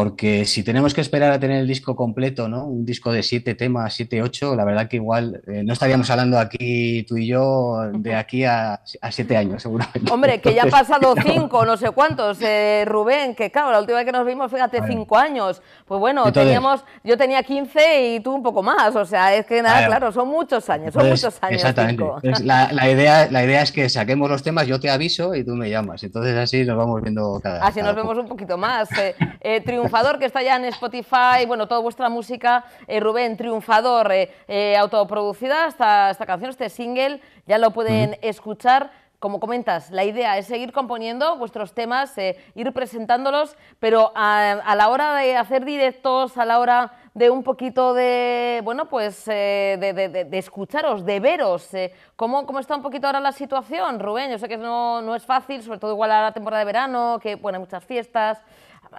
porque si tenemos que esperar a tener el disco completo, ¿no? Un disco de siete temas, siete, ocho, la verdad que igual eh, no estaríamos hablando aquí tú y yo de aquí a, siete años, seguramente. Hombre, que ya han pasado cinco, no sé cuántos, eh, Rubén, que claro, la última vez que nos vimos, fíjate, cinco años. Pues bueno, teníamos, yo tenía 15 y tú un poco más, o sea, es que nada, claro, son muchos años, son muchos años. Exactamente. la, idea, la idea es que saquemos los temas, yo te aviso y tú me llamas. Entonces así nos vamos viendo cada Así nos vemos un poquito más. Eh, eh Triunfador, que está ya en Spotify, bueno, toda vuestra música, eh, Rubén, Triunfador, eh, eh, autoproducida, esta, esta canción, este single, ya lo pueden escuchar. Como comentas, la idea es seguir componiendo vuestros temas, ir presentándolos, pero a, la hora de hacer directos, a la hora de un poquito de, bueno, pues de, escucharos, de veros. ¿cómo, ¿cómo, está un poquito ahora la situación, Rubén? Yo sé que no, no es fácil, sobre todo igual a la temporada de verano, que, bueno, hay muchas fiestas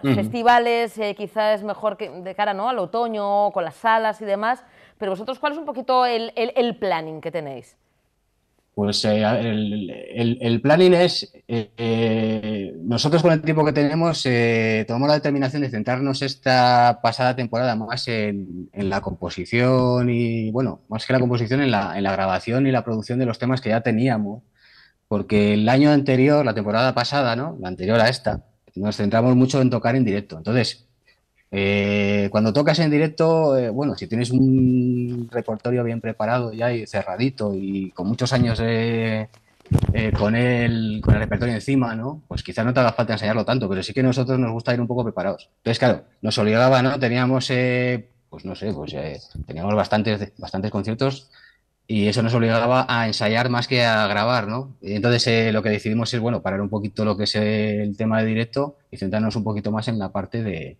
festivales, eh, quizás es mejor que de cara ¿no? al otoño, con las salas y demás, pero vosotros, ¿cuál es un poquito el, el, el planning que tenéis? Pues eh, el, el, el, planning es, eh, nosotros con el tiempo que tenemos tomamos la determinación de centrarnos esta pasada temporada más en, en, la composición y, bueno, más que la composición, en la, en la grabación y la producción de los temas que ya teníamos, porque el año anterior, la temporada pasada, ¿no? La anterior a esta, nos centramos mucho en tocar en directo. Entonces, eh, cuando tocas en directo, eh, bueno, si tienes un repertorio bien preparado ya y cerradito y con muchos años eh, con, el, con el repertorio encima, ¿no? Pues quizás no te haga falta enseñarlo tanto, pero sí que nosotros nos gusta ir un poco preparados. Entonces, claro, nos obligaba, ¿no? Teníamos, pues no sé, pues teníamos bastantes, bastantes conciertos y eso nos obligaba a ensayar más que a grabar, ¿no? Y entonces eh, lo que decidimos es, bueno, parar un poquito lo que es el tema de directo y centrarnos un poquito más en la parte de,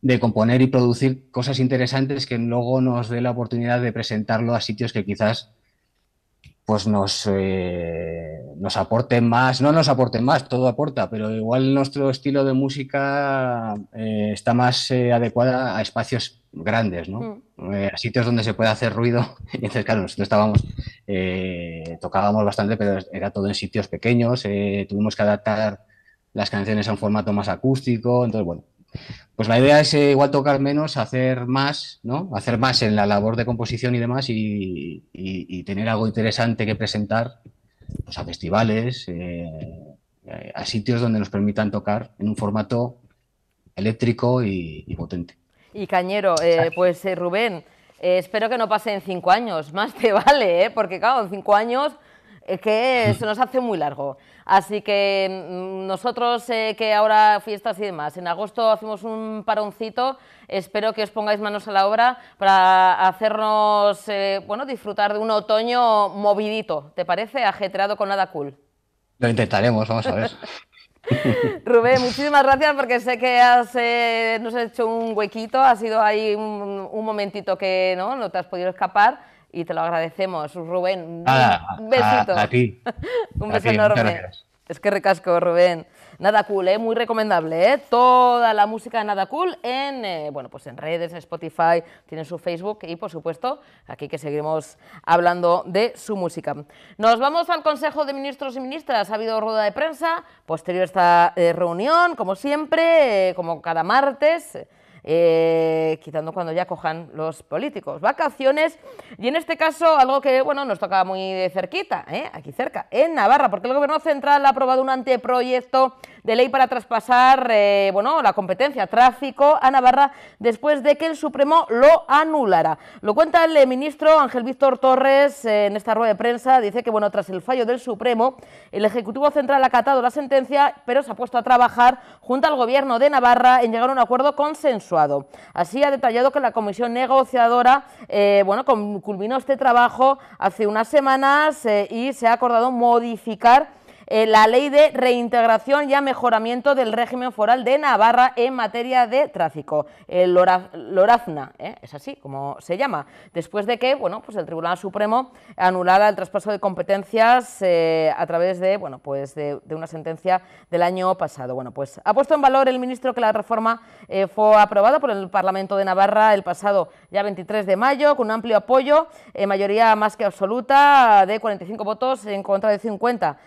de componer y producir cosas interesantes que luego nos dé la oportunidad de presentarlo a sitios que quizás pues nos, eh, nos aporten más, no nos aporten más, todo aporta, pero igual nuestro estilo de música eh, está más eh, adecuada a espacios grandes, ¿no? Mm. a sitios donde se puede hacer ruido. Y entonces, claro, nosotros estábamos, tocábamos bastante, pero era todo en sitios pequeños, tuvimos que adaptar las canciones a un formato más acústico, entonces, bueno, pues la idea es eh, igual tocar menos, hacer más, ¿no? Hacer más en la labor de composición y demás y, tener algo interesante que presentar pues, a festivales, eh, eh, a sitios donde nos permitan tocar en un formato eléctrico y, potente. Y Cañero, pues Rubén, espero que no pasen cinco años, más te vale, porque claro, cinco años que se nos hace muy largo. Así que mm, nosotros eh, que ahora fiestas y demás, en agosto hacemos un paroncito, espero que os pongáis manos a la obra para hacernos eh, bueno, disfrutar de un otoño movidito, ¿te parece? Ajetreado con nada cool. Lo intentaremos, vamos a ver. Rubén, muchísimas gracias porque sé que has, eh, nos has hecho un huequito, ha sido ahí un, un momentito que ¿no? no te has podido escapar y te lo agradecemos, Rubén. un besito. un beso enorme. Es que recasco, Rubén. Nada cool, ¿eh? muy recomendable. ¿eh? Toda la música de Nada cool en, eh, bueno, pues en redes, en Spotify, tiene su Facebook y, por supuesto, aquí que seguimos hablando de su música. Nos vamos al Consejo de Ministros y Ministras. Ha habido rueda de prensa posterior a esta eh, reunión, como siempre, como cada martes. Eh, quitando cuando ya cojan los políticos vacaciones. Y en este caso, algo que bueno, nos toca muy de cerquita, ¿eh? aquí cerca, en Navarra, porque el Gobierno Central ha aprobado un anteproyecto de ley para traspasar eh, bueno, la competencia tráfico a Navarra después de que el Supremo lo anulara. Lo cuenta el ministro Ángel Víctor Torres en esta rueda de prensa. Dice que bueno, tras el fallo del Supremo, el Ejecutivo Central ha acatado la sentencia, pero se ha puesto a trabajar junto al Gobierno de Navarra en llegar a un acuerdo consensuado Así ha detallado que la comisión negociadora eh, bueno, culminó este trabajo hace unas semanas eh, y se ha acordado modificar eh, la ley de reintegración y mejoramiento del régimen foral de Navarra en materia de tráfico, el eh, Lorazna, ¿eh? es así como se llama, después de que bueno, pues el Tribunal Supremo anulara el traspaso de competencias a través de, bueno, pues de, una sentencia del año pasado. Bueno, pues ha puesto en valor el ministro que la reforma fue aprobada por el Parlamento de Navarra el pasado ya 23 de mayo con un amplio apoyo, mayoría más que absoluta de 45 votos en contra de 50.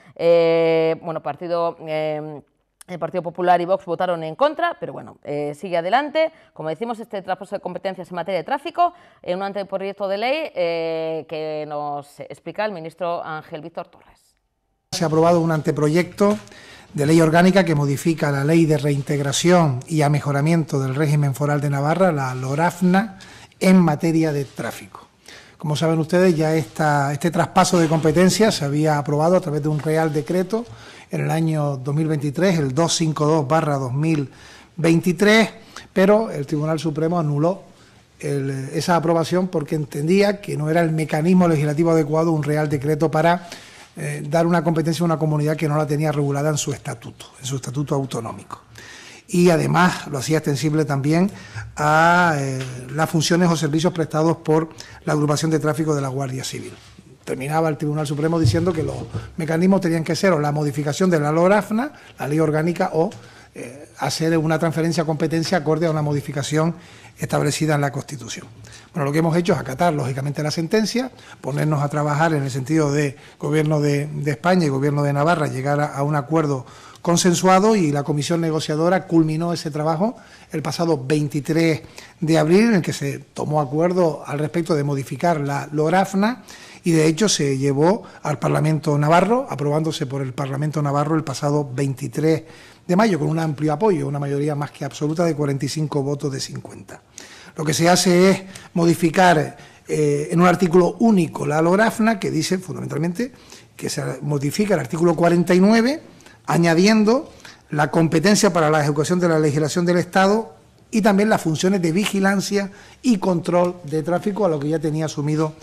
Eh, bueno, partido... Em, el Partido Popular y Vox votaron en contra, pero bueno, eh, sigue adelante. Como decimos, este traspaso de competencias en materia de tráfico, en un anteproyecto de ley eh, que nos explica el ministro Ángel Víctor Torres. Se ha aprobado un anteproyecto de ley orgánica que modifica la Ley de Reintegración y a mejoramiento del Régimen Foral de Navarra, la LORAFNA, en materia de tráfico. Como saben ustedes, ya este traspaso de competencias se había aprobado a través de un Real Decreto en el año 2023, el 252-2023, pero el Tribunal Supremo anuló esa aprobación porque entendía que no era el mecanismo legislativo adecuado un Real Decreto para eh, dar una competencia a una comunidad que no la tenía regulada en su estatuto, en su estatuto autonómico y además lo hacía extensible también a eh, las funciones o servicios prestados por la agrupación de tráfico de la Guardia Civil. Terminaba el Tribunal Supremo diciendo que los mecanismos tenían que ser o la modificación de la LORAFNA, la ley orgánica, o eh, hacer una transferencia a competencia acorde a una modificación establecida en la Constitución. Bueno, lo que hemos hecho es acatar, lógicamente, la sentencia, ponernos a trabajar en el sentido de gobierno de, España y gobierno de Navarra, llegar a un acuerdo consensuado y la comisión negociadora culminó ese trabajo el pasado 23 de abril, en el que se tomó acuerdo al respecto de modificar la LORAFNA y de hecho se llevó al Parlamento Navarro, aprobándose por el Parlamento Navarro el pasado 23 de mayo, con un amplio apoyo, una mayoría más que absoluta de 45 votos de 50. Lo que se hace es modificar eh, en un artículo único la LORAFNA, que dice fundamentalmente que se modifica el artículo 49 añadiendo la competencia para la ejecución de la legislación del Estado y también las funciones de vigilancia y control de tráfico a lo que ya tenía asumido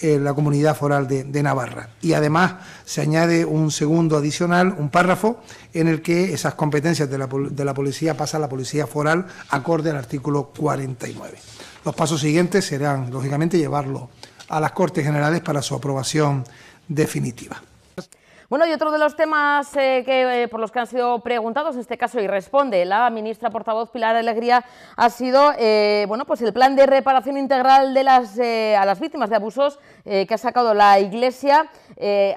eh, la comunidad foral de, Navarra. Y además se añade un segundo adicional, un párrafo, en el que esas competencias de la, de la policía pasan a la policía foral acorde al artículo 49. Los pasos siguientes serán, lógicamente, llevarlo a las Cortes Generales para su aprobación definitiva. Bueno, y otro de los temas eh, que, eh, por los que han sido preguntados, en este caso, y responde la ministra portavoz Pilar Alegría, ha sido eh, bueno, pues el plan de reparación integral de las, a las víctimas de abusos que ha sacado la Iglesia,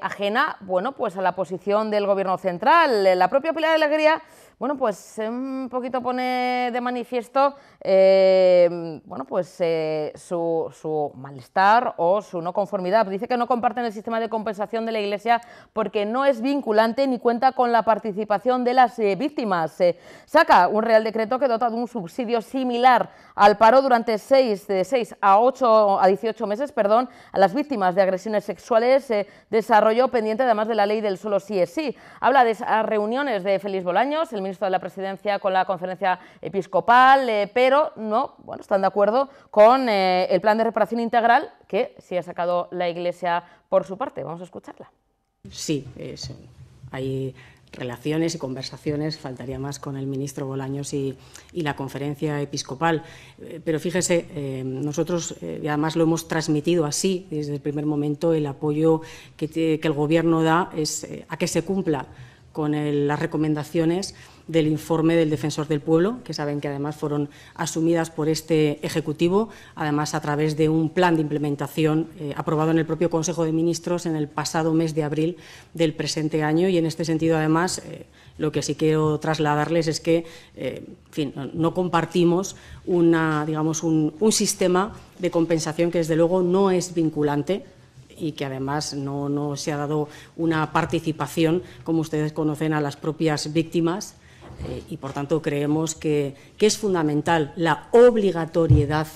ajena bueno, pues a la posición del Gobierno central. La propia Pilar Alegría bueno, pues un poquito pone de manifiesto em, bueno, pues, eh, su, malestar o su no conformidad. Dice que no comparten el sistema de compensación de la Iglesia porque no es vinculante ni cuenta con la participación de las eh, víctimas. Eh, saca un Real Decreto que dota de un subsidio similar al paro durante 6, a, a 18 meses perdón, a las víctimas de agresiones sexuales, desarrollo pendiente además de la ley del solo sí es sí. Habla de esas reuniones de Félix Bolaños, el esto de la Presidencia con la conferencia episcopal, eh, pero no bueno, están de acuerdo con eh, el plan de reparación integral que sí ha sacado la Iglesia por su parte. Vamos a escucharla. Sí, hay relaciones y conversaciones, faltaría más con el ministro Bolaños y, la conferencia episcopal. Eh, pero fíjese, nosotros además lo hemos transmitido así desde el primer momento, el apoyo que, el Gobierno da es a que se cumpla con las recomendaciones del informe del Defensor del Pueblo, que saben que además fueron asumidas por este Ejecutivo, además a través de un plan de implementación eh, aprobado en el propio Consejo de Ministros en el pasado mes de abril del presente año. Y en este sentido, además, eh, lo que sí quiero trasladarles es que, eh, no compartimos una, digamos, un, sistema de compensación que, desde luego, no es vinculante y que además no, se ha dado una participación, como ustedes conocen, a las propias víctimas eh, y por tanto creemos que, que es fundamental la obligatoriedad,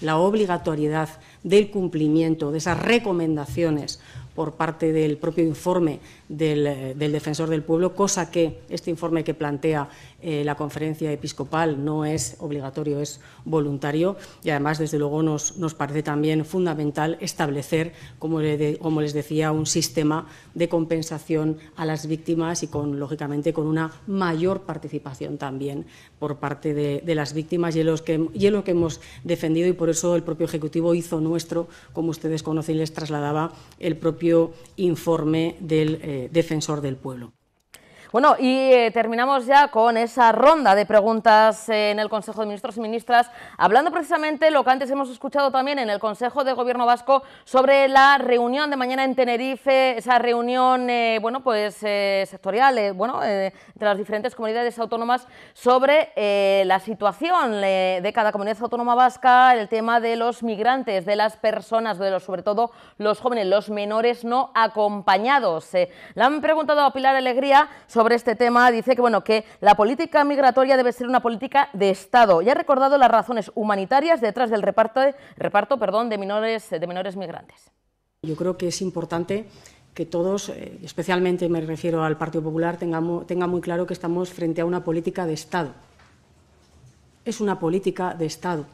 la obligatoriedad del cumplimiento de esas recomendaciones por parte del propio informe eh, del, defensor del pueblo, cosa que este informe que plantea eh, la conferencia episcopal no es obligatorio, es voluntario y además, desde luego, nos, parece también fundamental establecer, como, les decía, un sistema de compensación a las víctimas y, con, lógicamente, con una mayor participación también por parte de, las víctimas y, los y lo que hemos defendido y por eso el propio Ejecutivo hizo nuestro, como ustedes conocen, les trasladaba el propio informe del eh, defensor del pueblo. Bueno, y eh, terminamos ya con esa ronda de preguntas eh, en el Consejo de Ministros y Ministras, hablando precisamente lo que antes hemos escuchado también en el Consejo de Gobierno Vasco sobre la reunión de mañana en Tenerife, esa reunión, eh, bueno, pues sectorial, bueno, entre las diferentes comunidades autónomas sobre la situación de cada comunidad autónoma vasca, el tema de los migrantes, de las personas, de los, sobre todo los jóvenes, los menores no acompañados. le han preguntado a Pilar Alegría sobre este tema dice que, bueno, que la política migratoria debe ser una política de Estado y ha recordado las razones humanitarias detrás del reparto, reparto perdón, de, menores, de menores migrantes. Yo creo que es importante que todos, eh, especialmente me refiero al Partido Popular, tenga muy claro que estamos frente a una política de Estado. Es una política de Estado.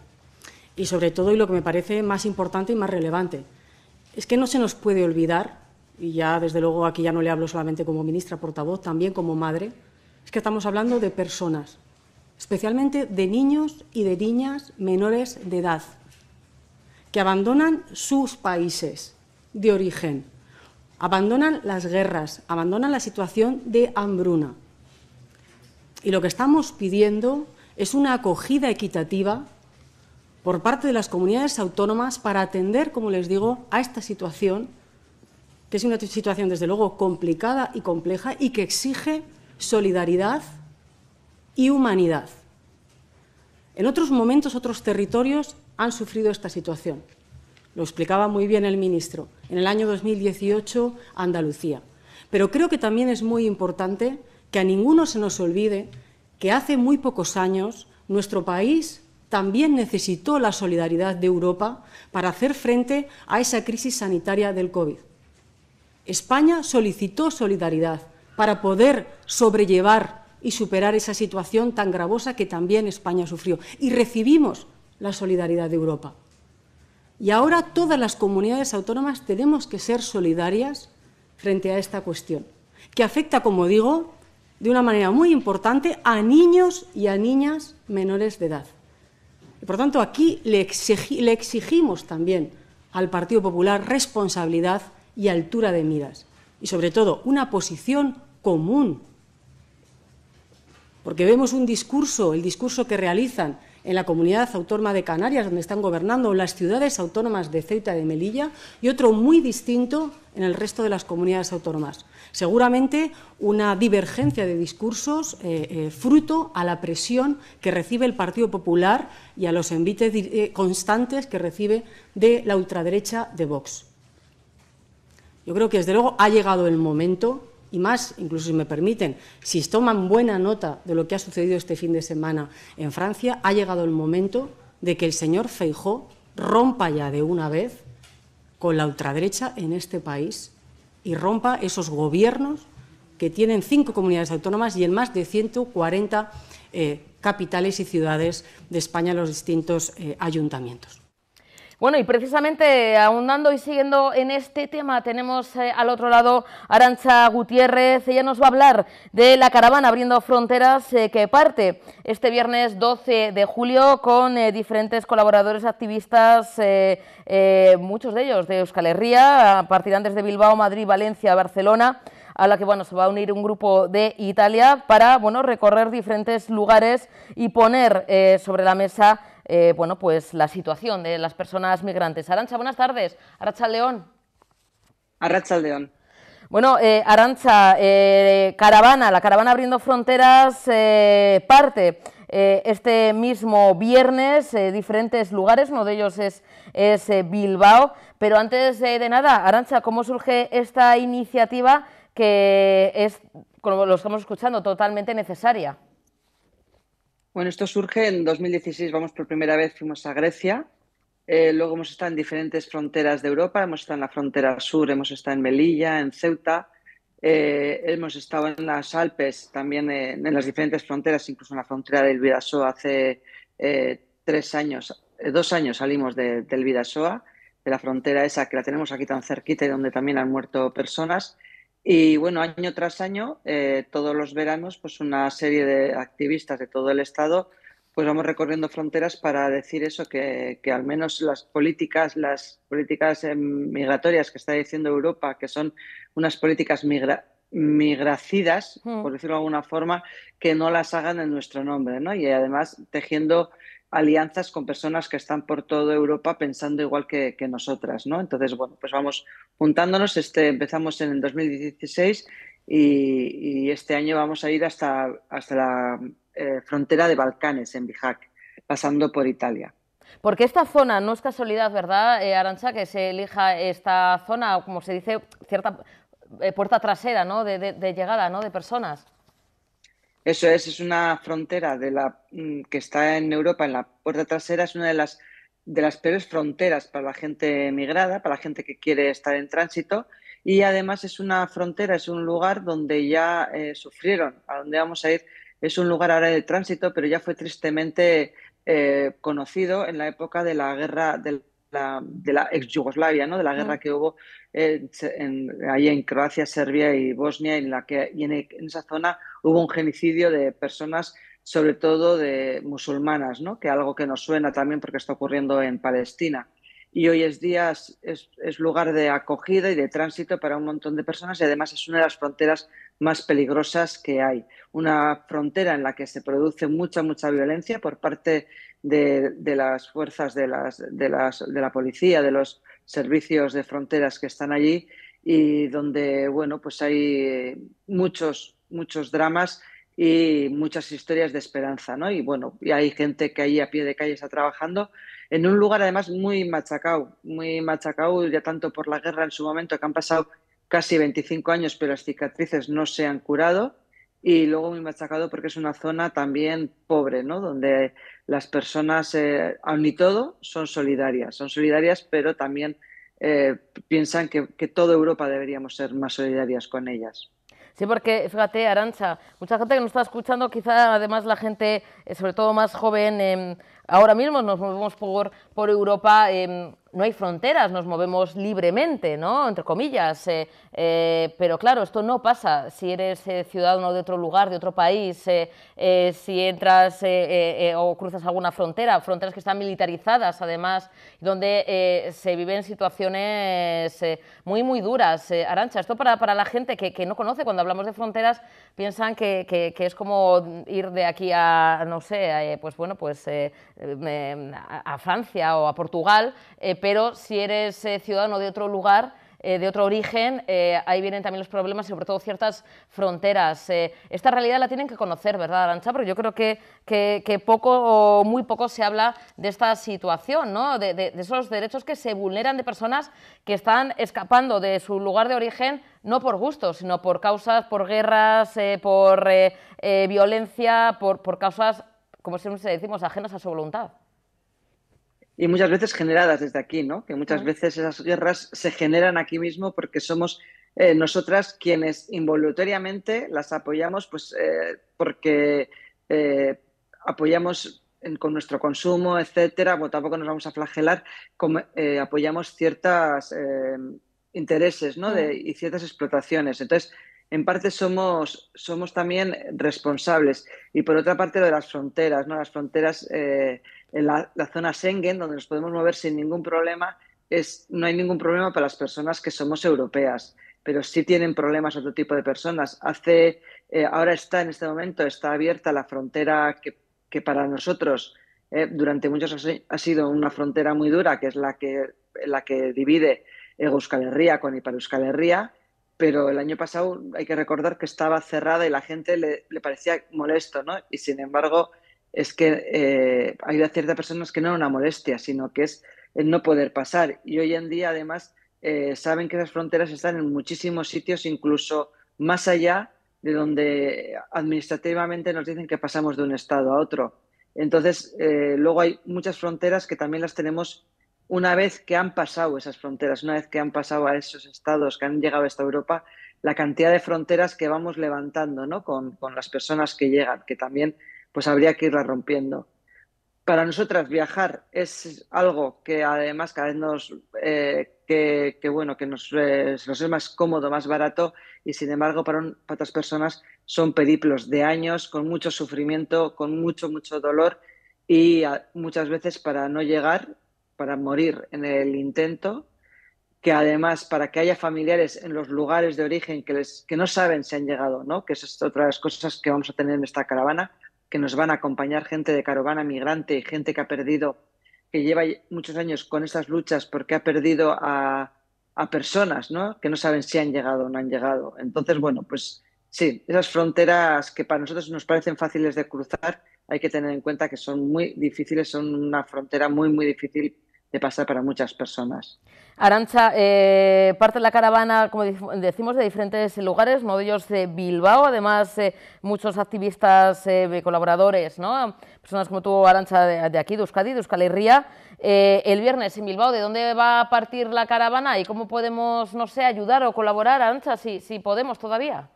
Y sobre todo, y lo que me parece más importante y más relevante, es que no se nos puede olvidar y ya desde luego aquí ya no le hablo solamente como ministra portavoz, también como madre, es que estamos hablando de personas, especialmente de niños y de niñas menores de edad, que abandonan sus países de origen, abandonan las guerras, abandonan la situación de hambruna. Y lo que estamos pidiendo es una acogida equitativa por parte de las comunidades autónomas para atender, como les digo, a esta situación que es una situación, desde luego, complicada y compleja y que exige solidaridad y humanidad. En otros momentos, otros territorios han sufrido esta situación. Lo explicaba muy bien el ministro, en el año 2018, Andalucía. Pero creo que también es muy importante que a ninguno se nos olvide que hace muy pocos años nuestro país también necesitó la solidaridad de Europa para hacer frente a esa crisis sanitaria del COVID. España solicitó solidaridad para poder sobrellevar y superar esa situación tan gravosa que también España sufrió. Y recibimos la solidaridad de Europa. Y ahora todas las comunidades autónomas tenemos que ser solidarias frente a esta cuestión, que afecta, como digo, de una manera muy importante a niños y a niñas menores de edad. por tanto, aquí le exigimos también al Partido Popular responsabilidad y altura de miras. Y sobre todo, una posición común. Porque vemos un discurso, el discurso que realizan en la comunidad autónoma de Canarias, donde están gobernando, las ciudades autónomas de Ceuta y de Melilla, y otro muy distinto en el resto de las comunidades autónomas. Seguramente una divergencia de discursos eh, eh, fruto a la presión que recibe el Partido Popular y a los envites eh, constantes que recibe de la ultraderecha de Vox. Yo creo que desde luego ha llegado el momento, y más, incluso si me permiten, si toman buena nota de lo que ha sucedido este fin de semana en Francia, ha llegado el momento de que el señor Feijó rompa ya de una vez con la ultraderecha en este país y rompa esos gobiernos que tienen cinco comunidades autónomas y en más de 140 eh, capitales y ciudades de España los distintos eh, ayuntamientos. Bueno, y precisamente ahondando y siguiendo en este tema, tenemos eh, al otro lado Arancha Gutiérrez. Ella nos va a hablar de la caravana Abriendo Fronteras eh, que parte este viernes 12 de julio con eh, diferentes colaboradores activistas, muchos de ellos de Euskal Herria, partirán desde Bilbao, Madrid, Valencia, Barcelona a la que bueno, se va a unir un grupo de Italia para bueno, recorrer diferentes lugares y poner sobre la mesa eh, bueno, pues la situación de las personas migrantes. Arancha, buenas tardes. Arancha León. Arracha León. Bueno, eh, Arancha, eh, caravana, la caravana abriendo fronteras parte este mismo viernes, diferentes lugares, uno de ellos es, es Bilbao. Pero antes de nada, Arancha, ¿cómo surge esta iniciativa que es, como lo estamos escuchando, totalmente necesaria? Bueno, esto surge en 2016, vamos por primera vez, fuimos a Grecia, eh, luego hemos estado en diferentes fronteras de Europa, hemos estado en la frontera sur, hemos estado en Melilla, en Ceuta, eh, hemos estado en las Alpes, también en las diferentes fronteras, incluso en la frontera del Vidasoa hace eh, tres años, dos años salimos del Vidasoa, de la frontera esa que la tenemos aquí tan cerquita y donde también han muerto personas. Y bueno, año tras año, eh, todos los veranos, pues una serie de activistas de todo el Estado, pues vamos recorriendo fronteras para decir eso, que, al menos las políticas, las políticas eh, migratorias que está diciendo Europa, que son unas políticas migracidas, mm. por decirlo de alguna forma, que no las hagan en nuestro nombre, ¿no? Y además tejiendo alianzas con personas que están por toda Europa pensando igual que, nosotras, ¿no? Entonces, bueno, pues vamos juntándonos. Este, empezamos en el 2016 y, este año vamos a ir hasta, hasta la eh, frontera de Balcanes, en Bihac, pasando por Italia. Porque esta zona no es casualidad, ¿verdad, eh, Arancha, que se elija esta zona, como se dice, cierta eh, puerta trasera, De, llegada, ¿no? De personas. Eso es, es una frontera de la, mm, que está en Europa, en la puerta trasera, es una de las, de las peores fronteras para la gente emigrada, para la gente que quiere estar en tránsito. Y además es una frontera, es un lugar donde ya eh, sufrieron, a donde vamos a ir. Es un lugar ahora de tránsito, pero ya fue tristemente eh, conocido en la época de la guerra de la, ex Yugoslavia, ¿no? de la guerra mm. que hubo eh, en, ahí en Croacia, Serbia y Bosnia, en la que, y en esa zona hubo un genocidio de personas, sobre todo de musulmanas, ¿no? que algo que nos suena también porque está ocurriendo en Palestina. Y hoy es día es, lugar de acogida y de tránsito para un montón de personas y además es una de las fronteras más peligrosas que hay. Una frontera en la que se produce mucha, mucha violencia por parte de, las fuerzas de, las, de, las, de la policía, de los servicios de fronteras que están allí y donde, bueno, pues hay muchos muchos dramas y muchas historias de esperanza, ¿no? Y bueno, y hay gente que ahí a pie de calle está trabajando en un lugar además muy machacado, muy machacado ya tanto por la guerra en su momento que han pasado casi 25 años pero las cicatrices no se han curado y luego muy machacado porque es una zona también pobre, ¿no? Donde las personas, eh, aun y todo, son solidarias, son solidarias pero también eh, piensan que, que toda Europa deberíamos ser más solidarias con ellas. Sí, porque fíjate, Arancha, mucha gente que nos está escuchando, quizá además la gente, eh, sobre todo más joven, em, ahora mismo nos movemos por, Europa. Em, no hay fronteras, nos movemos libremente, ¿no? Entre comillas. Eh, eh, pero claro, esto no pasa si eres eh, ciudadano de otro lugar, de otro país, si entras o cruzas alguna frontera, fronteras que están militarizadas además, donde se viven situaciones muy, muy duras. Arancha, esto para, la gente que, no conoce, cuando hablamos de fronteras, piensan que, es como ir de aquí a, no sé, pues bueno, pues em, a, Francia o a Portugal, pero si eres eh, ciudadano de otro lugar, eh, de otro origen, eh, ahí vienen también los problemas y sobre todo ciertas fronteras. esta realidad la tienen que conocer, ¿verdad, Arancha? Porque yo creo que, poco o muy poco se habla de esta situación, De, esos derechos que se vulneran de personas que están escapando de su lugar de origen no por gusto, sino por causas, por guerras, por violencia, por, por causas, como siempre decimos, ajenas a su voluntad y muchas veces generadas desde aquí, ¿no? Que muchas veces esas guerras se generan aquí mismo porque somos eh, nosotras quienes involuntariamente las apoyamos, pues eh, porque eh, apoyamos con nuestro consumo, etcétera, o tampoco nos vamos a flagelar, apoyamos ciertos em, intereses y ciertas explotaciones. Entonces, en parte somos, somos también responsables. Y por otra parte, lo de las fronteras, ¿no? Las fronteras la, la zona Schengen, donde nos podemos mover sin ningún problema, es, no hay ningún problema para las personas que somos europeas, pero sí tienen problemas otro tipo de personas. Hace, eh, ahora está en este momento, está abierta la frontera que, que para nosotros eh, durante muchos años ha sido una frontera muy dura, que es la que, la que divide eh, Euskal Herria con Ipar Euskal Herria, pero el año pasado hay que recordar que estaba cerrada y la gente le, le parecía molesto, ¿no? Y sin embargo, es que eh, hay ciertas personas que no es una molestia, sino que es el no poder pasar. Y hoy en día, además, eh, saben que las fronteras están en muchísimos sitios, incluso más allá de donde administrativamente nos dicen que pasamos de un estado a otro. Entonces, eh, luego hay muchas fronteras que también las tenemos una vez que han pasado esas fronteras, una vez que han pasado a esos estados, que han llegado a esta Europa, la cantidad de fronteras que vamos levantando con, con las personas que llegan, que también pues habría que irla rompiendo. Para nosotras viajar es algo que además cada vez nos, eh, que, bueno, que nos, eh, nos, es más cómodo, más barato y sin embargo para, otras personas son periplos de años con mucho sufrimiento, con mucho, mucho dolor y muchas veces para no llegar, para morir en el intento, que además para que haya familiares en los lugares de origen que, que no saben si han llegado, ¿no? que es otra de las cosas que vamos a tener en esta caravana, que nos van a acompañar gente de caravana migrante, y gente que ha perdido, que lleva muchos años con estas luchas porque ha perdido a, a personas, ¿no? Que no saben si han llegado o no han llegado. Entonces, bueno, pues sí, esas fronteras que para nosotros nos parecen fáciles de cruzar, hay que tener en cuenta que son muy difíciles, son una frontera muy, muy difícil de pasar para muchas personas. Arancha, eh, parte de la caravana, como decimos, de diferentes lugares, uno de ellos de eh, Bilbao, además eh, muchos activistas, colaboradores, ¿no? personas como tú, Arancha, de, aquí, de Euskadi, de Euskal el viernes en Bilbao, ¿de dónde va a partir la caravana y cómo podemos, no sé, ayudar o colaborar, Arancha, si podemos todavía?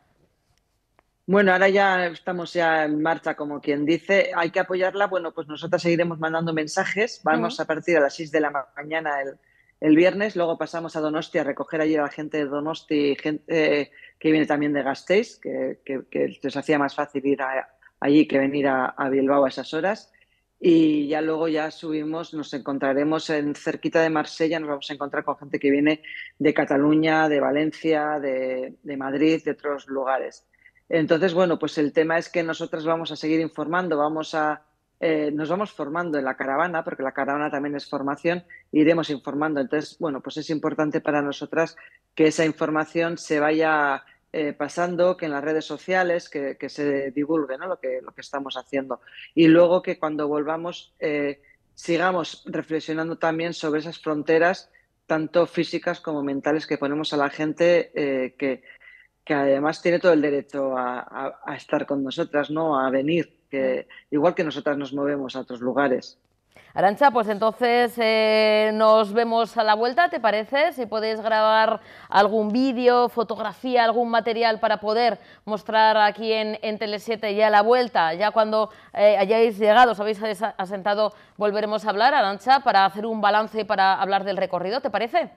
Bueno, ahora ya estamos ya en marcha, como quien dice. Hay que apoyarla. Bueno, pues nosotras seguiremos mandando mensajes. Vamos a partir a las 6 de la mañana el, viernes. Luego pasamos a Donosti a recoger allí a la gente de Donosti, gente eh, que viene también de Gasteiz, que, les hacía más fácil ir allí que venir a, Bilbao a esas horas. Y ya luego ya subimos, nos encontraremos en cerquita de Marsella, nos vamos a encontrar con gente que viene de Cataluña, de Valencia, de, de Madrid, de otros lugares. Entonces, bueno, pues el tema es que nosotras vamos a seguir informando, vamos a, eh, nos vamos formando en la caravana, porque la caravana también es formación, iremos informando. Entonces, bueno, pues es importante para nosotras que esa información se vaya eh, pasando, que en las redes sociales, que, se divulgue ¿no? lo, que, lo que estamos haciendo. Y luego que cuando volvamos eh, sigamos reflexionando también sobre esas fronteras, tanto físicas como mentales, que ponemos a la gente que que además tiene todo el derecho a, estar con nosotras, ¿no? A venir, que igual que nosotras nos movemos a otros lugares. Arancha, pues entonces eh, nos vemos a la vuelta, ¿te parece? Si podéis grabar algún vídeo, fotografía, algún material para poder mostrar aquí en, Tele7 ya a la vuelta, ya cuando eh, hayáis llegado, os habéis asentado, volveremos a hablar, Arancha, para hacer un balance y para hablar del recorrido, ¿te parece?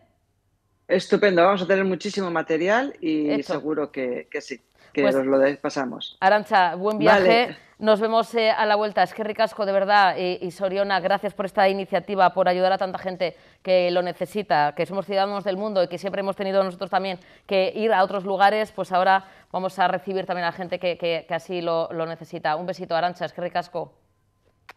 Estupendo, vamos a tener muchísimo material y seguro que, sí, que nos pues lo pasamos. Arancha, buen viaje. Nos vemos eh, a la vuelta. Es que ricasco, de verdad. Y, Soriona, gracias por esta iniciativa, por ayudar a tanta gente que lo necesita, que somos ciudadanos del mundo y que siempre hemos tenido nosotros también que ir a otros lugares, pues ahora vamos a recibir también a la gente que, así lo, lo, necesita. Un besito, Arancha, es que ricasco.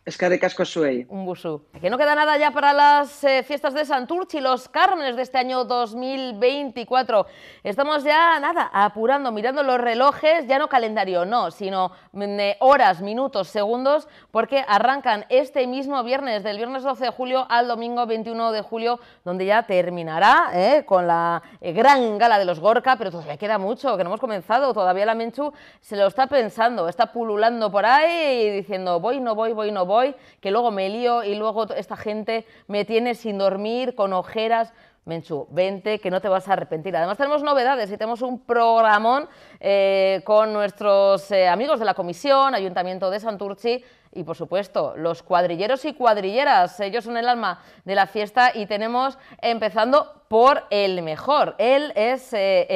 Eskerrik asko suey. Un busú. Que no queda nada ya para las eh, fiestas de Santurchi, los Cármenes de este año 2024. Estamos ya, nada, apurando, mirando los relojes, ya no calendario, no, sino mm, eh, horas, minutos, segundos, porque arrancan este mismo viernes, del viernes 12 de julio al domingo 21 de julio, donde ya terminará eh, con la gran gala de los Gorka, pero todavía queda mucho, que no hemos comenzado, todavía la Menchu se lo está pensando, está pululando por ahí y diciendo voy, no voy, voy, no no voy, que luego me lío y luego esta gente me tiene sin dormir, con ojeras. Menchu, vente, que no te vas a arrepentir. Además tenemos novedades y tenemos un programón eh, con nuestros eh, amigos de la Comisión, Ayuntamiento de Santurci y, por supuesto, los cuadrilleros y cuadrilleras. Ellos son el alma de la fiesta y tenemos, empezando por el mejor. Él es eh,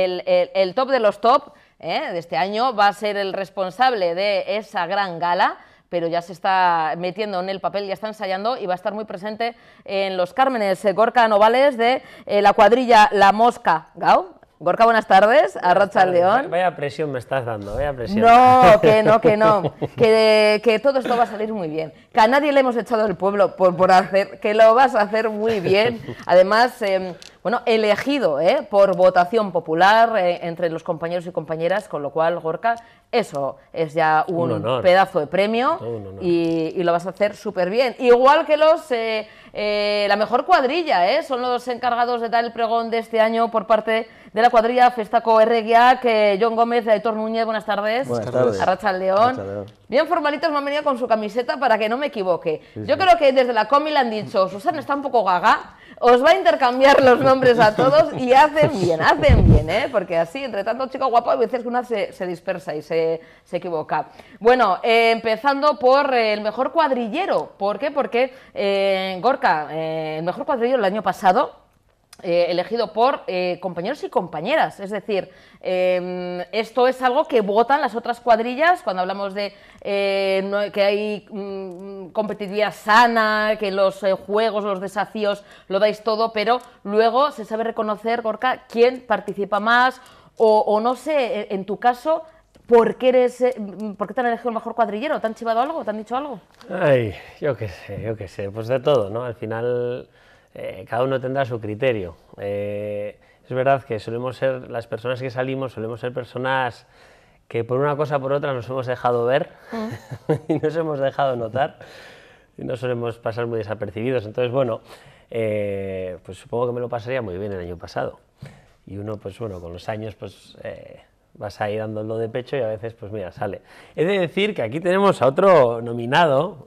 el, top de los top. de este año, va a ser el responsable de esa gran gala pero ya se está metiendo en el papel, ya está ensayando y va a estar muy presente en Los Cármenes, eh, Gorka Novales de eh, la cuadrilla La Mosca. Gau, Gorka, buenas tardes, a Rocha León. Vaya presión me estás dando, vaya presión. No, que no, que no, que, todo esto va a salir muy bien. Que a nadie le hemos echado el pueblo por, por hacer, que lo vas a hacer muy bien. Además, em, bueno, elegido ¿eh? por votación popular eh, entre los compañeros y compañeras, con lo cual, Gorka, eso es ya un, pedazo de premio y, lo vas a hacer súper bien. Igual que los, eh, eh, la mejor cuadrilla, son los encargados de dar el pregón de este año por parte de la cuadrilla Festaco RGA, que John Gómez, Aitor Núñez, buenas tardes. Buenas tardes. León. Bien formalitos me han venido con su camiseta para que no me equivoque. Yo creo que desde la COMI le han dicho, Susana está un poco gaga, os va a intercambiar los nombres a todos y hacen bien, hacen bien, ¿eh? porque así, entre tanto chico guapo, a veces que una se, dispersa y se, equivoca. Bueno, eh, empezando por el mejor cuadrillero. ¿Por qué? Porque eh, Gorka, eh, el mejor cuadrillero el año pasado eh, elegido por eh, compañeros y compañeras. Es decir, em, esto es algo que votan las otras cuadrillas cuando hablamos de eh, que hay mm, competitividad sana, que los juegos, los desafíos, lo dais todo, pero luego se sabe reconocer, Gorka, quién participa más o, no sé, e, en tu caso... ¿Por qué, eres, mm, ¿Por qué te han elegido el mejor cuadrillero? ¿Te han chivado algo? ¿Te han dicho algo? Ay, yo qué sé, yo qué sé. Pues de todo, ¿no? Al final eh, cada uno tendrá su criterio. Eh, es verdad que solemos ser, las personas que salimos, solemos ser personas que por una cosa o por otra nos hemos dejado ver mm. y nos hemos dejado notar y no solemos pasar muy desapercibidos. Entonces, bueno, eh, pues supongo que me lo pasaría muy bien el año pasado. Y uno, pues bueno, con los años, pues vas ahí dándolo de pecho y a veces, pues mira, sale. He de decir que aquí tenemos a otro nominado,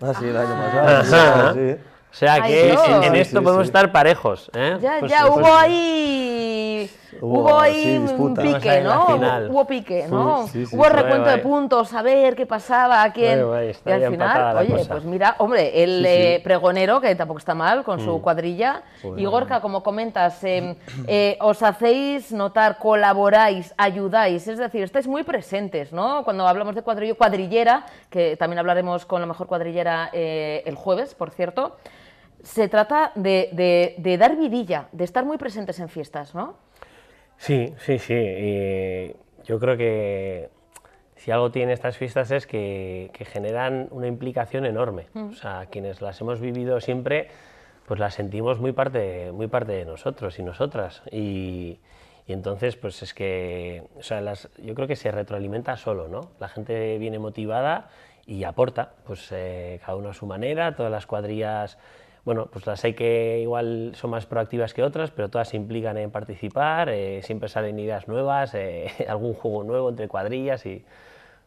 Ah, sí, el año ah. pasado. sí. O sea que en esto podemos estar parejos. ¿eh? Ya, ya, hubo ahí. Hubo, ahí un pique, ¿no? Hubo, pique, ¿no? hubo recuento de puntos, a ver qué pasaba, a quién. y al final, oye, pues mira, hombre, el eh, pregonero, que tampoco está mal, con su mm. cuadrilla. Y Gorka, como comentas, eh, os hacéis notar, colaboráis, ayudáis, es decir, estáis muy presentes, ¿no? Cuando hablamos de cuadrillo, cuadrillera, que también hablaremos con la mejor cuadrillera el jueves, por cierto se trata de, de, dar vidilla, de estar muy presentes en fiestas, ¿no? Sí, sí, sí. yo creo que si algo tienen estas fiestas es que, generan una implicación enorme. Mm. O sea, quienes las hemos vivido siempre, pues las sentimos muy parte, muy parte de nosotros y nosotras. Y, entonces, pues es que, o sea, las, yo creo que se retroalimenta solo, ¿no? La gente viene motivada y aporta, pues eh, cada uno a su manera, todas las cuadrillas bueno, pues las hay que igual son más proactivas que otras, pero todas implican en participar, eh, siempre salen ideas nuevas, eh, algún juego nuevo entre cuadrillas y...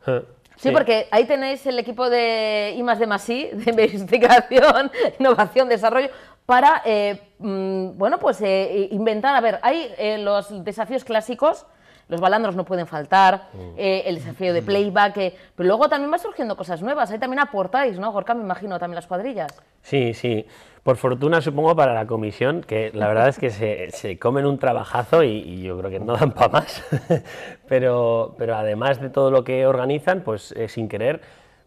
sí, porque ahí tenéis el equipo de I más de Masí, de investigación, innovación, desarrollo, para, eh, mm, bueno, pues inventar, a ver, hay los desafíos clásicos, los balandros no pueden faltar, mm. eh, el desafío de playback, eh, pero luego también van surgiendo cosas nuevas, ahí también aportáis, ¿no, Gorka? Me imagino también las cuadrillas. Sí, sí, por fortuna supongo para la comisión, que la verdad es que se, comen un trabajazo y, yo creo que no dan para más, pero, pero además de todo lo que organizan, pues eh, sin querer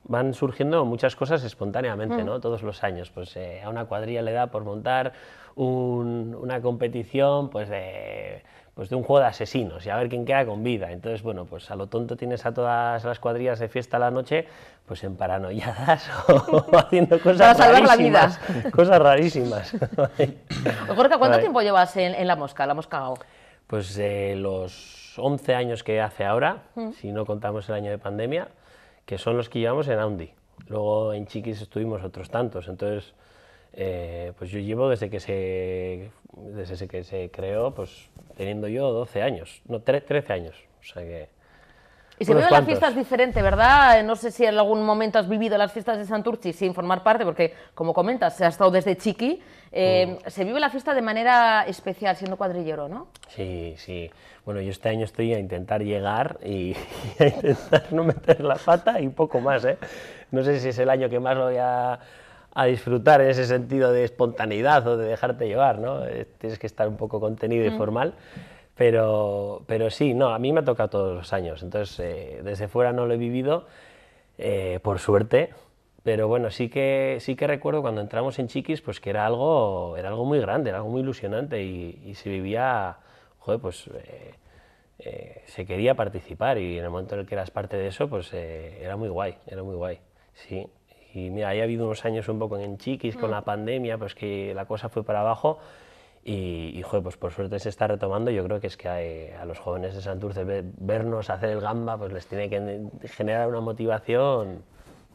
van surgiendo muchas cosas espontáneamente, ¿no? Mm. Todos los años, pues a una cuadrilla le da por montar una competición, pues de pues de un juego de asesinos y a ver quién queda con vida. Entonces, bueno, pues a lo tonto tienes a todas las cuadrillas de fiesta a la noche, pues en paranoiadas o haciendo cosas Para salvar rarísimas, la vida. Cosas rarísimas. Jorge, ¿cuánto tiempo llevas en, La Mosca, La Mosca o? Pues eh, los 11 años que hace ahora, mm. si no contamos el año de pandemia, que son los que llevamos en Aundi. Luego en Chiquis estuvimos otros tantos, entonces eh, pues yo llevo desde que se desde que se creó, pues teniendo yo 12 años, no 13 años, o sea que y se viven las fiestas diferente, ¿verdad? Eh, no sé si en algún momento has vivido las fiestas de Santurci sin formar parte, porque como comentas, se ha estado desde chiqui. Eh, mm. Se vive la fiesta de manera especial, siendo cuadrillero, ¿no? Sí, sí. Bueno, yo este año estoy a intentar llegar y, a intentar no meter la pata y poco más, ¿eh? No sé si es el año que más lo voy a disfrutar en ese sentido de espontaneidad o de dejarte llevar, ¿no? Eh, tienes que estar un poco contenido y mm. formal, pero, pero sí, no, a mí me ha tocado todos los años, entonces eh, desde fuera no lo he vivido, eh, por suerte, pero bueno, sí que, sí que recuerdo cuando entramos en Chiquis, pues que era algo, era algo muy grande, era algo muy ilusionante y, se vivía, joder, pues... se quería participar y en el momento en el que eras parte de eso, pues era muy guay, era muy guay, sí. Y mira, ahí ha habido unos años un poco en chiquis con mm. la pandemia, pues que la cosa fue para abajo. Y, y joder, pues por suerte se está retomando. Yo creo que es que a eh, los jóvenes de Santurce vernos hacer el gamba, pues les tiene que generar una motivación.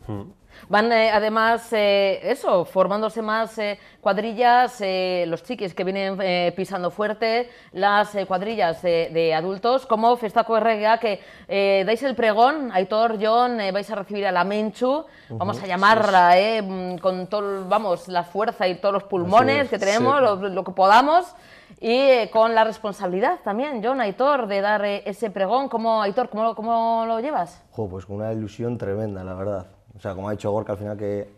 Mm. Van eh, además, eh, eso, formándose más eh, cuadrillas, los chiquis que vienen pisando fuerte, las cuadrillas de adultos, como Festa Correga, que dais el pregón, Aitor, John, vais a recibir a la Menchu, vamos a llamarla, mm, con todo, vamos, la fuerza y todos los pulmones que tenemos, lo, que podamos, y con la responsabilidad también, John, Aitor, de dar ese pregón. ¿Cómo, Aitor, cómo, cómo lo llevas? pues con una ilusión tremenda, la verdad o sea, como ha dicho Gorka, al final que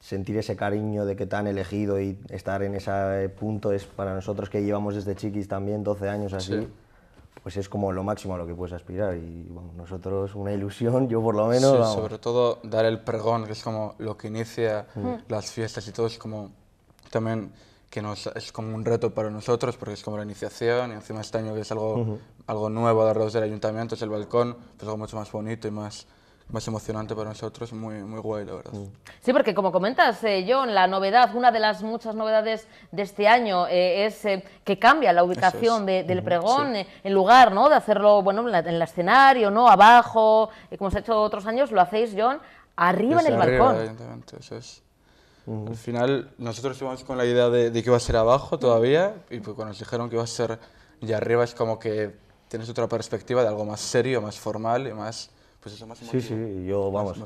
sentir ese cariño de que te han elegido y estar en ese punto es para nosotros que llevamos desde chiquis también 12 años así, pues es como lo máximo a lo que puedes aspirar y bueno, nosotros una ilusión, yo por lo menos. Sí, sobre todo dar el pregón, que es como lo que inicia mm. las fiestas y todo, es como también que es como un reto para nosotros porque es como la iniciación y encima este año que es algo, algo nuevo, darlos del ayuntamiento, es el balcón, pues algo mucho más bonito y más más emocionante para nosotros, muy, muy guay, la verdad. Mm. Sí, porque como comentas, eh, John, la novedad, una de las muchas novedades de este año eh, es eh, que cambia la ubicación del pregón, en lugar de hacerlo bueno, en, el escenario, no abajo, como se ha hecho otros años, lo hacéis, John, arriba en el balcón. Evidentemente, eso es. Mm. Al final, nosotros íbamos con la idea de, que iba a ser abajo mm. todavía, y pues cuando nos dijeron que iba a ser ya arriba, es como que tienes otra perspectiva de algo más serio, más formal y más pues eso más Sí, sí, yo vamos.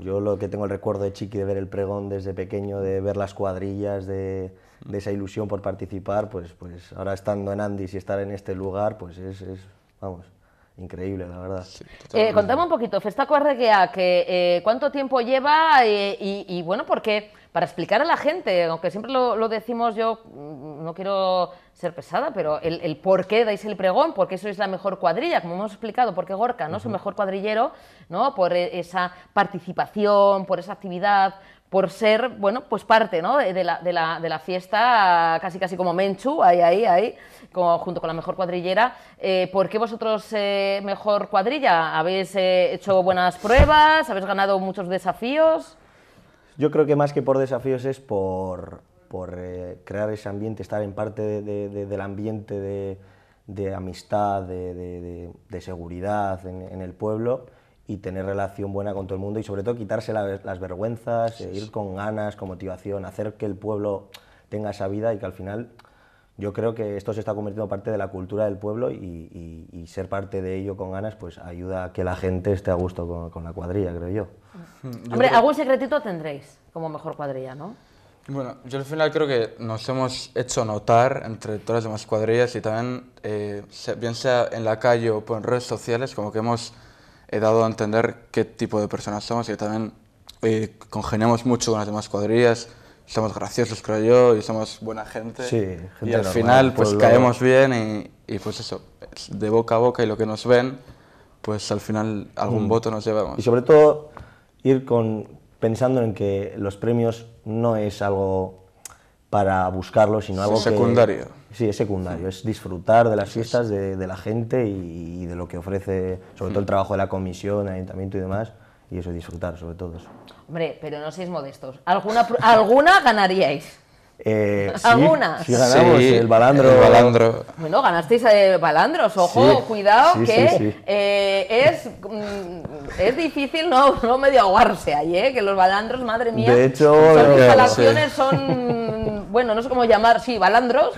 yo lo que tengo el recuerdo de Chiqui de ver el pregón desde pequeño, de ver las cuadrillas, de, esa ilusión por participar, pues, pues ahora estando en Andis y estar en este lugar, pues es, es vamos, increíble, la verdad. Eh, contame un poquito, Festaco Arreguea, que, ah, eh, ¿cuánto tiempo lleva? Eh, y, y, bueno, porque para explicar a la gente, aunque siempre lo, decimos yo, mm, no quiero ser pesada, pero el, por qué dais el pregón, ...porque eso es la mejor cuadrilla, como hemos explicado, porque Gorka, ¿no? Su mejor cuadrillero, ¿no? Por e, esa participación, por esa actividad, por ser, bueno, pues parte ¿no? de, la, de, la, de, la, fiesta, casi casi como Menchu, ahí, ahí, ahí, como, junto con la mejor cuadrillera. Eh, ¿Por qué vosotros, eh, mejor cuadrilla? ¿Habéis eh, hecho buenas pruebas? ¿Habéis ganado muchos desafíos? Yo creo que más que por desafíos es por, por crear ese ambiente, estar en parte del ambiente de, amistad, de, seguridad en el pueblo y tener relación buena con todo el mundo y sobre todo quitarse las vergüenzas, ir con ganas, con motivación, hacer que el pueblo tenga esa vida y que al final yo creo que esto se está convirtiendo parte de la cultura del pueblo y, ser parte de ello con ganas pues ayuda a que la gente esté a gusto con, la cuadrilla, creo yo. Mm. Hombre, algún secretito tendréis como mejor cuadrilla, ¿no? Bueno, yo al final creo que nos hemos hecho notar entre todas las demás cuadrillas y también, eh, bien sea en la calle o por redes sociales, como que hemos he dado a entender qué tipo de personas somos y también eh, congeniamos mucho con las demás cuadrillas, somos graciosos, creo yo, y somos buena gente. y al final, pues caemos bien y, pues eso, de boca a boca y lo que nos ven, pues al final algún mm. voto nos llevamos. Y sobre todo ir con, pensando en que los premios no es algo para buscarlo, sino algo secundario. Sí, es secundario, es disfrutar de las fiestas de, la gente y, de lo que ofrece, sobre todo el mm. trabajo de la comisión, ayuntamiento y demás, y eso disfrutar sobre todo. Eso. Hombre, pero no seáis modestos. ¿Alguna, alguna ganaríais? Eh, ¿Alguna? Sí, sí ganamos el, balandro, Bueno, ganasteis eh, balandros, ojo, cuidado, que eh, es, mm, es difícil no, no medio aguarse ahí, que los balandros, madre mía, de son instalaciones, son, bueno, no sé cómo llamar, sí, balandros,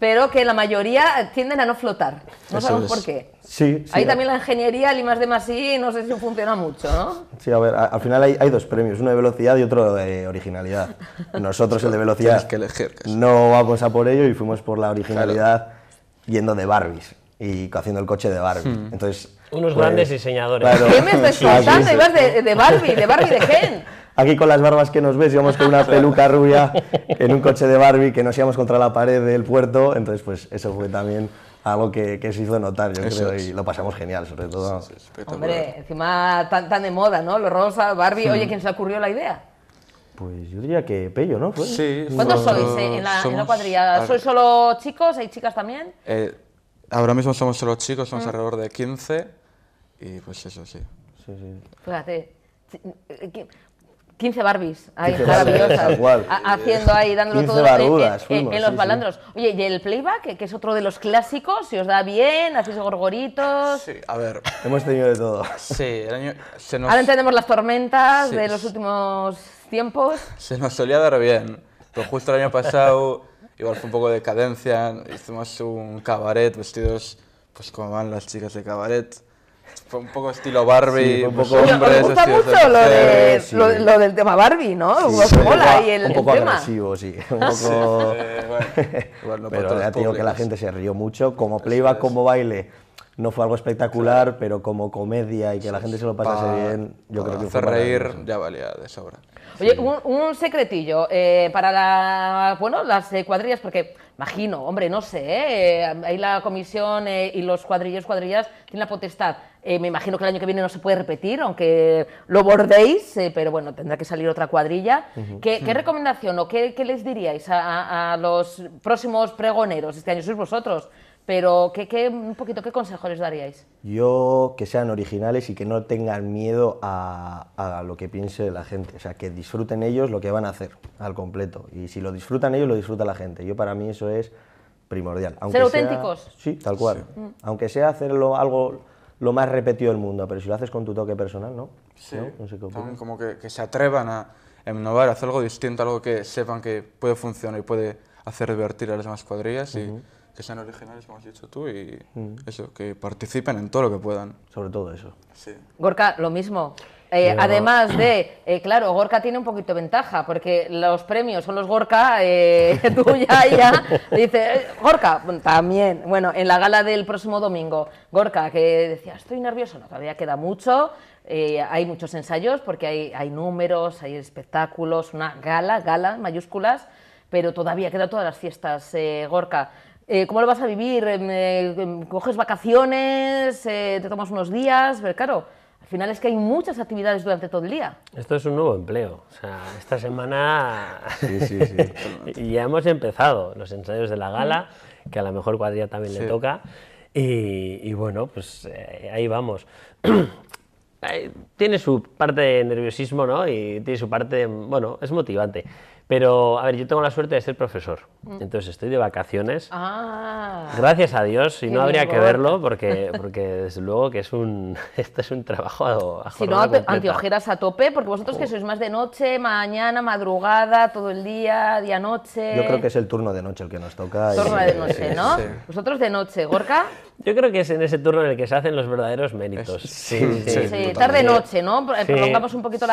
pero que la mayoría tienden a no flotar. No sabemos por qué. Sí, sí Ahí también eh. la ingeniería, el I más de más I, no sé si funciona mucho, ¿no? Sí, a ver, al final hay, dos premios, uno de velocidad y otro de originalidad. Nosotros el de velocidad que el no vamos a por ello y fuimos por la originalidad yendo de Barbies y haciendo el coche de Barbie. Hmm. Entonces, Unos pues, grandes diseñadores. ¿Qué me estás contando? de, de Barbie, de Barbie de Gen aquí con las barbas que nos ves, íbamos con una peluca rubia en un coche de Barbie que nos íbamos contra la pared del puerto, entonces pues eso fue también algo que, se hizo notar, yo creo, y lo pasamos genial, sobre todo. Hombre, encima tan, tan, de moda, ¿no? los rosa, Barbie, oye, ¿quién se ocurrió la idea? Pues yo diría que Pello, ¿no? Pues, sí. ¿Cuántos sois eh, en, la, cuadrilla? ¿Sois solo chicos? ¿Hay chicas también? Eh, ahora mismo somos solo chicos, somos mm. alrededor de 15, y pues eso, sí. Sí, sí. 15 Barbies, ahí, maravillosas, haciendo ahí, dándolo todo en, los balandros. Oye, y el playback, que es otro de los clásicos, si os da bien, hacéis gorgoritos... Sí, a ver... Hemos tenido de todo. Sí, el año... Se nos... Ahora entendemos las tormentas de los últimos tiempos. Se nos solía dar bien, pero justo el año pasado, igual fue un poco de cadencia, hicimos un cabaret vestidos pues como van las chicas de cabaret, fue un poco estilo Barbie, un pues, poco hombre. Me gusta mucho lo, del tema Barbie, ¿no? un poco agresivo, sí. Un poco... pero ya digo que la gente se rió mucho. Como playback, como baile, no fue algo espectacular, pero como comedia y que la gente se lo pasase bien, yo creo que hacer fue reír ya valía de sobra. Oye, un, secretillo eh, para la, bueno, las eh, cuadrillas, porque imagino, hombre, no sé, eh, ahí la comisión eh, y los cuadrillos, cuadrillas tienen la potestad. me imagino que el año que viene no se puede repetir, aunque lo bordéis, pero bueno, tendrá que salir otra cuadrilla. ¿Qué, recomendación o qué, les diríais a, a los próximos pregoneros? Este año sois vosotros. Pero, ¿qué, qué, un poquito, ¿qué consejo les daríais? Yo, que sean originales y que no tengan miedo a, a, lo que piense la gente. O sea, que disfruten ellos lo que van a hacer al completo. Y si lo disfrutan ellos, lo disfruta la gente. Yo, para mí, eso es primordial. Aunque ¿Ser auténticos? sí, tal cual. Mm. Aunque sea hacerlo algo lo más repetido del mundo, pero si lo haces con tu toque personal, ¿no? Sí, como que, que se atrevan a innovar, a hacer algo distinto, algo que sepan que puede funcionar y puede hacer divertir a las demás cuadrillas. y que sean originales, como has dicho tú, y mm. eso, que participen en todo lo que puedan. Sobre todo eso. Sí. Gorka, lo mismo. Eh, además de, eh, claro, Gorka tiene un poquito de ventaja, porque los premios son los Gorka, eh, tú ya, ya, dice, Gorka, también, bueno, en la gala del próximo domingo, Gorka, que decía, estoy nervioso, no, todavía queda mucho, hay muchos ensayos, porque hay, hay números, hay espectáculos, una gala, gala, mayúsculas, pero todavía queda todas las fiestas, Gorka. Eh, ¿Cómo lo vas a vivir? Em, eh, em, ¿Coges vacaciones? Eh, ¿Te tomas unos días? Pero claro, al final es que hay muchas actividades durante todo el día. Esto es un nuevo empleo. O sea, esta semana ya hemos empezado los ensayos de la gala, que a lo mejor cuadría también le toca. Y, bueno, pues ahí vamos. tiene su parte de nerviosismo, ¿no? Y tiene su parte, bueno, es motivante. Pero, a ver, yo tengo la suerte de ser profesor. Mm. Entonces estoy de vacaciones. Ah, Gracias a Dios, si no habría que verlo, porque, porque desde luego que es un, es un trabajo a, Si no, a tope, porque vosotros que oh. sois más de noche, mañana, madrugada, todo el día, día-noche. Yo creo que es el turno de noche el que nos toca. Turno de noche, ¿no? Vosotros de noche, Gorka. Yo creo que es en ese turno en el que se hacen los verdaderos méritos. sí, sí, tarde-noche, ¿no? Eh, prolongamos un poquito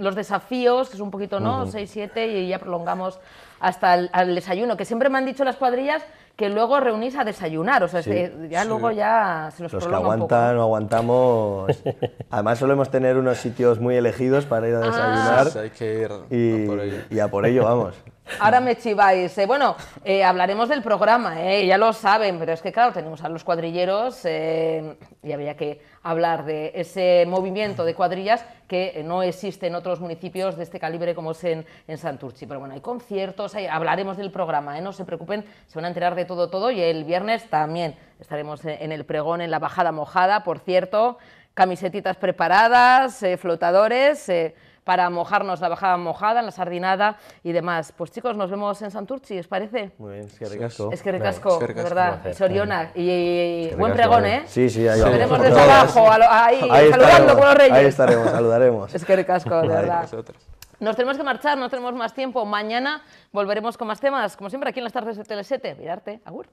los desafíos, que es un poquito, ¿no? seis y ya prolongamos hasta el desayuno, que siempre me han dicho las cuadrillas que luego reunís a desayunar, o sea, ya luego ya se los Los que aguantan o aguantamos. Además solemos tener unos sitios muy elegidos para ir a ah. desayunar. y, a y, a por ello vamos. Ahora me chiváis. Eh. bueno, eh, hablaremos del programa, eh, ya lo saben, pero es que claro, tenemos a los cuadrilleros y había que hablar de ese movimiento de cuadrillas que no existe en otros municipios de este calibre como es en, en Santurchi. Pero bueno, hay conciertos, hablaremos del programa, no se preocupen, se van a enterar de todo, todo y el viernes también estaremos en, el pregón, en la bajada mojada, por cierto, camisetitas preparadas, flotadores para mojarnos la bajada mojada, la sardinada y demás. Pues chicos, nos vemos en Santurchi, ¿os parece? Muy bien, es que recasco. Es que recasco, de ¿verdad? Soriona, y, buen pregón, ¿eh? Sí, sí, ahí vamos. Veremos desde abajo, ahí, saludando con los reyes. Ahí estaremos, saludaremos. Es que recasco, de verdad. Nos tenemos que marchar, no tenemos más tiempo. Mañana volveremos con más temas, como siempre, aquí en las tardes de Tele7. Mirarte, agur.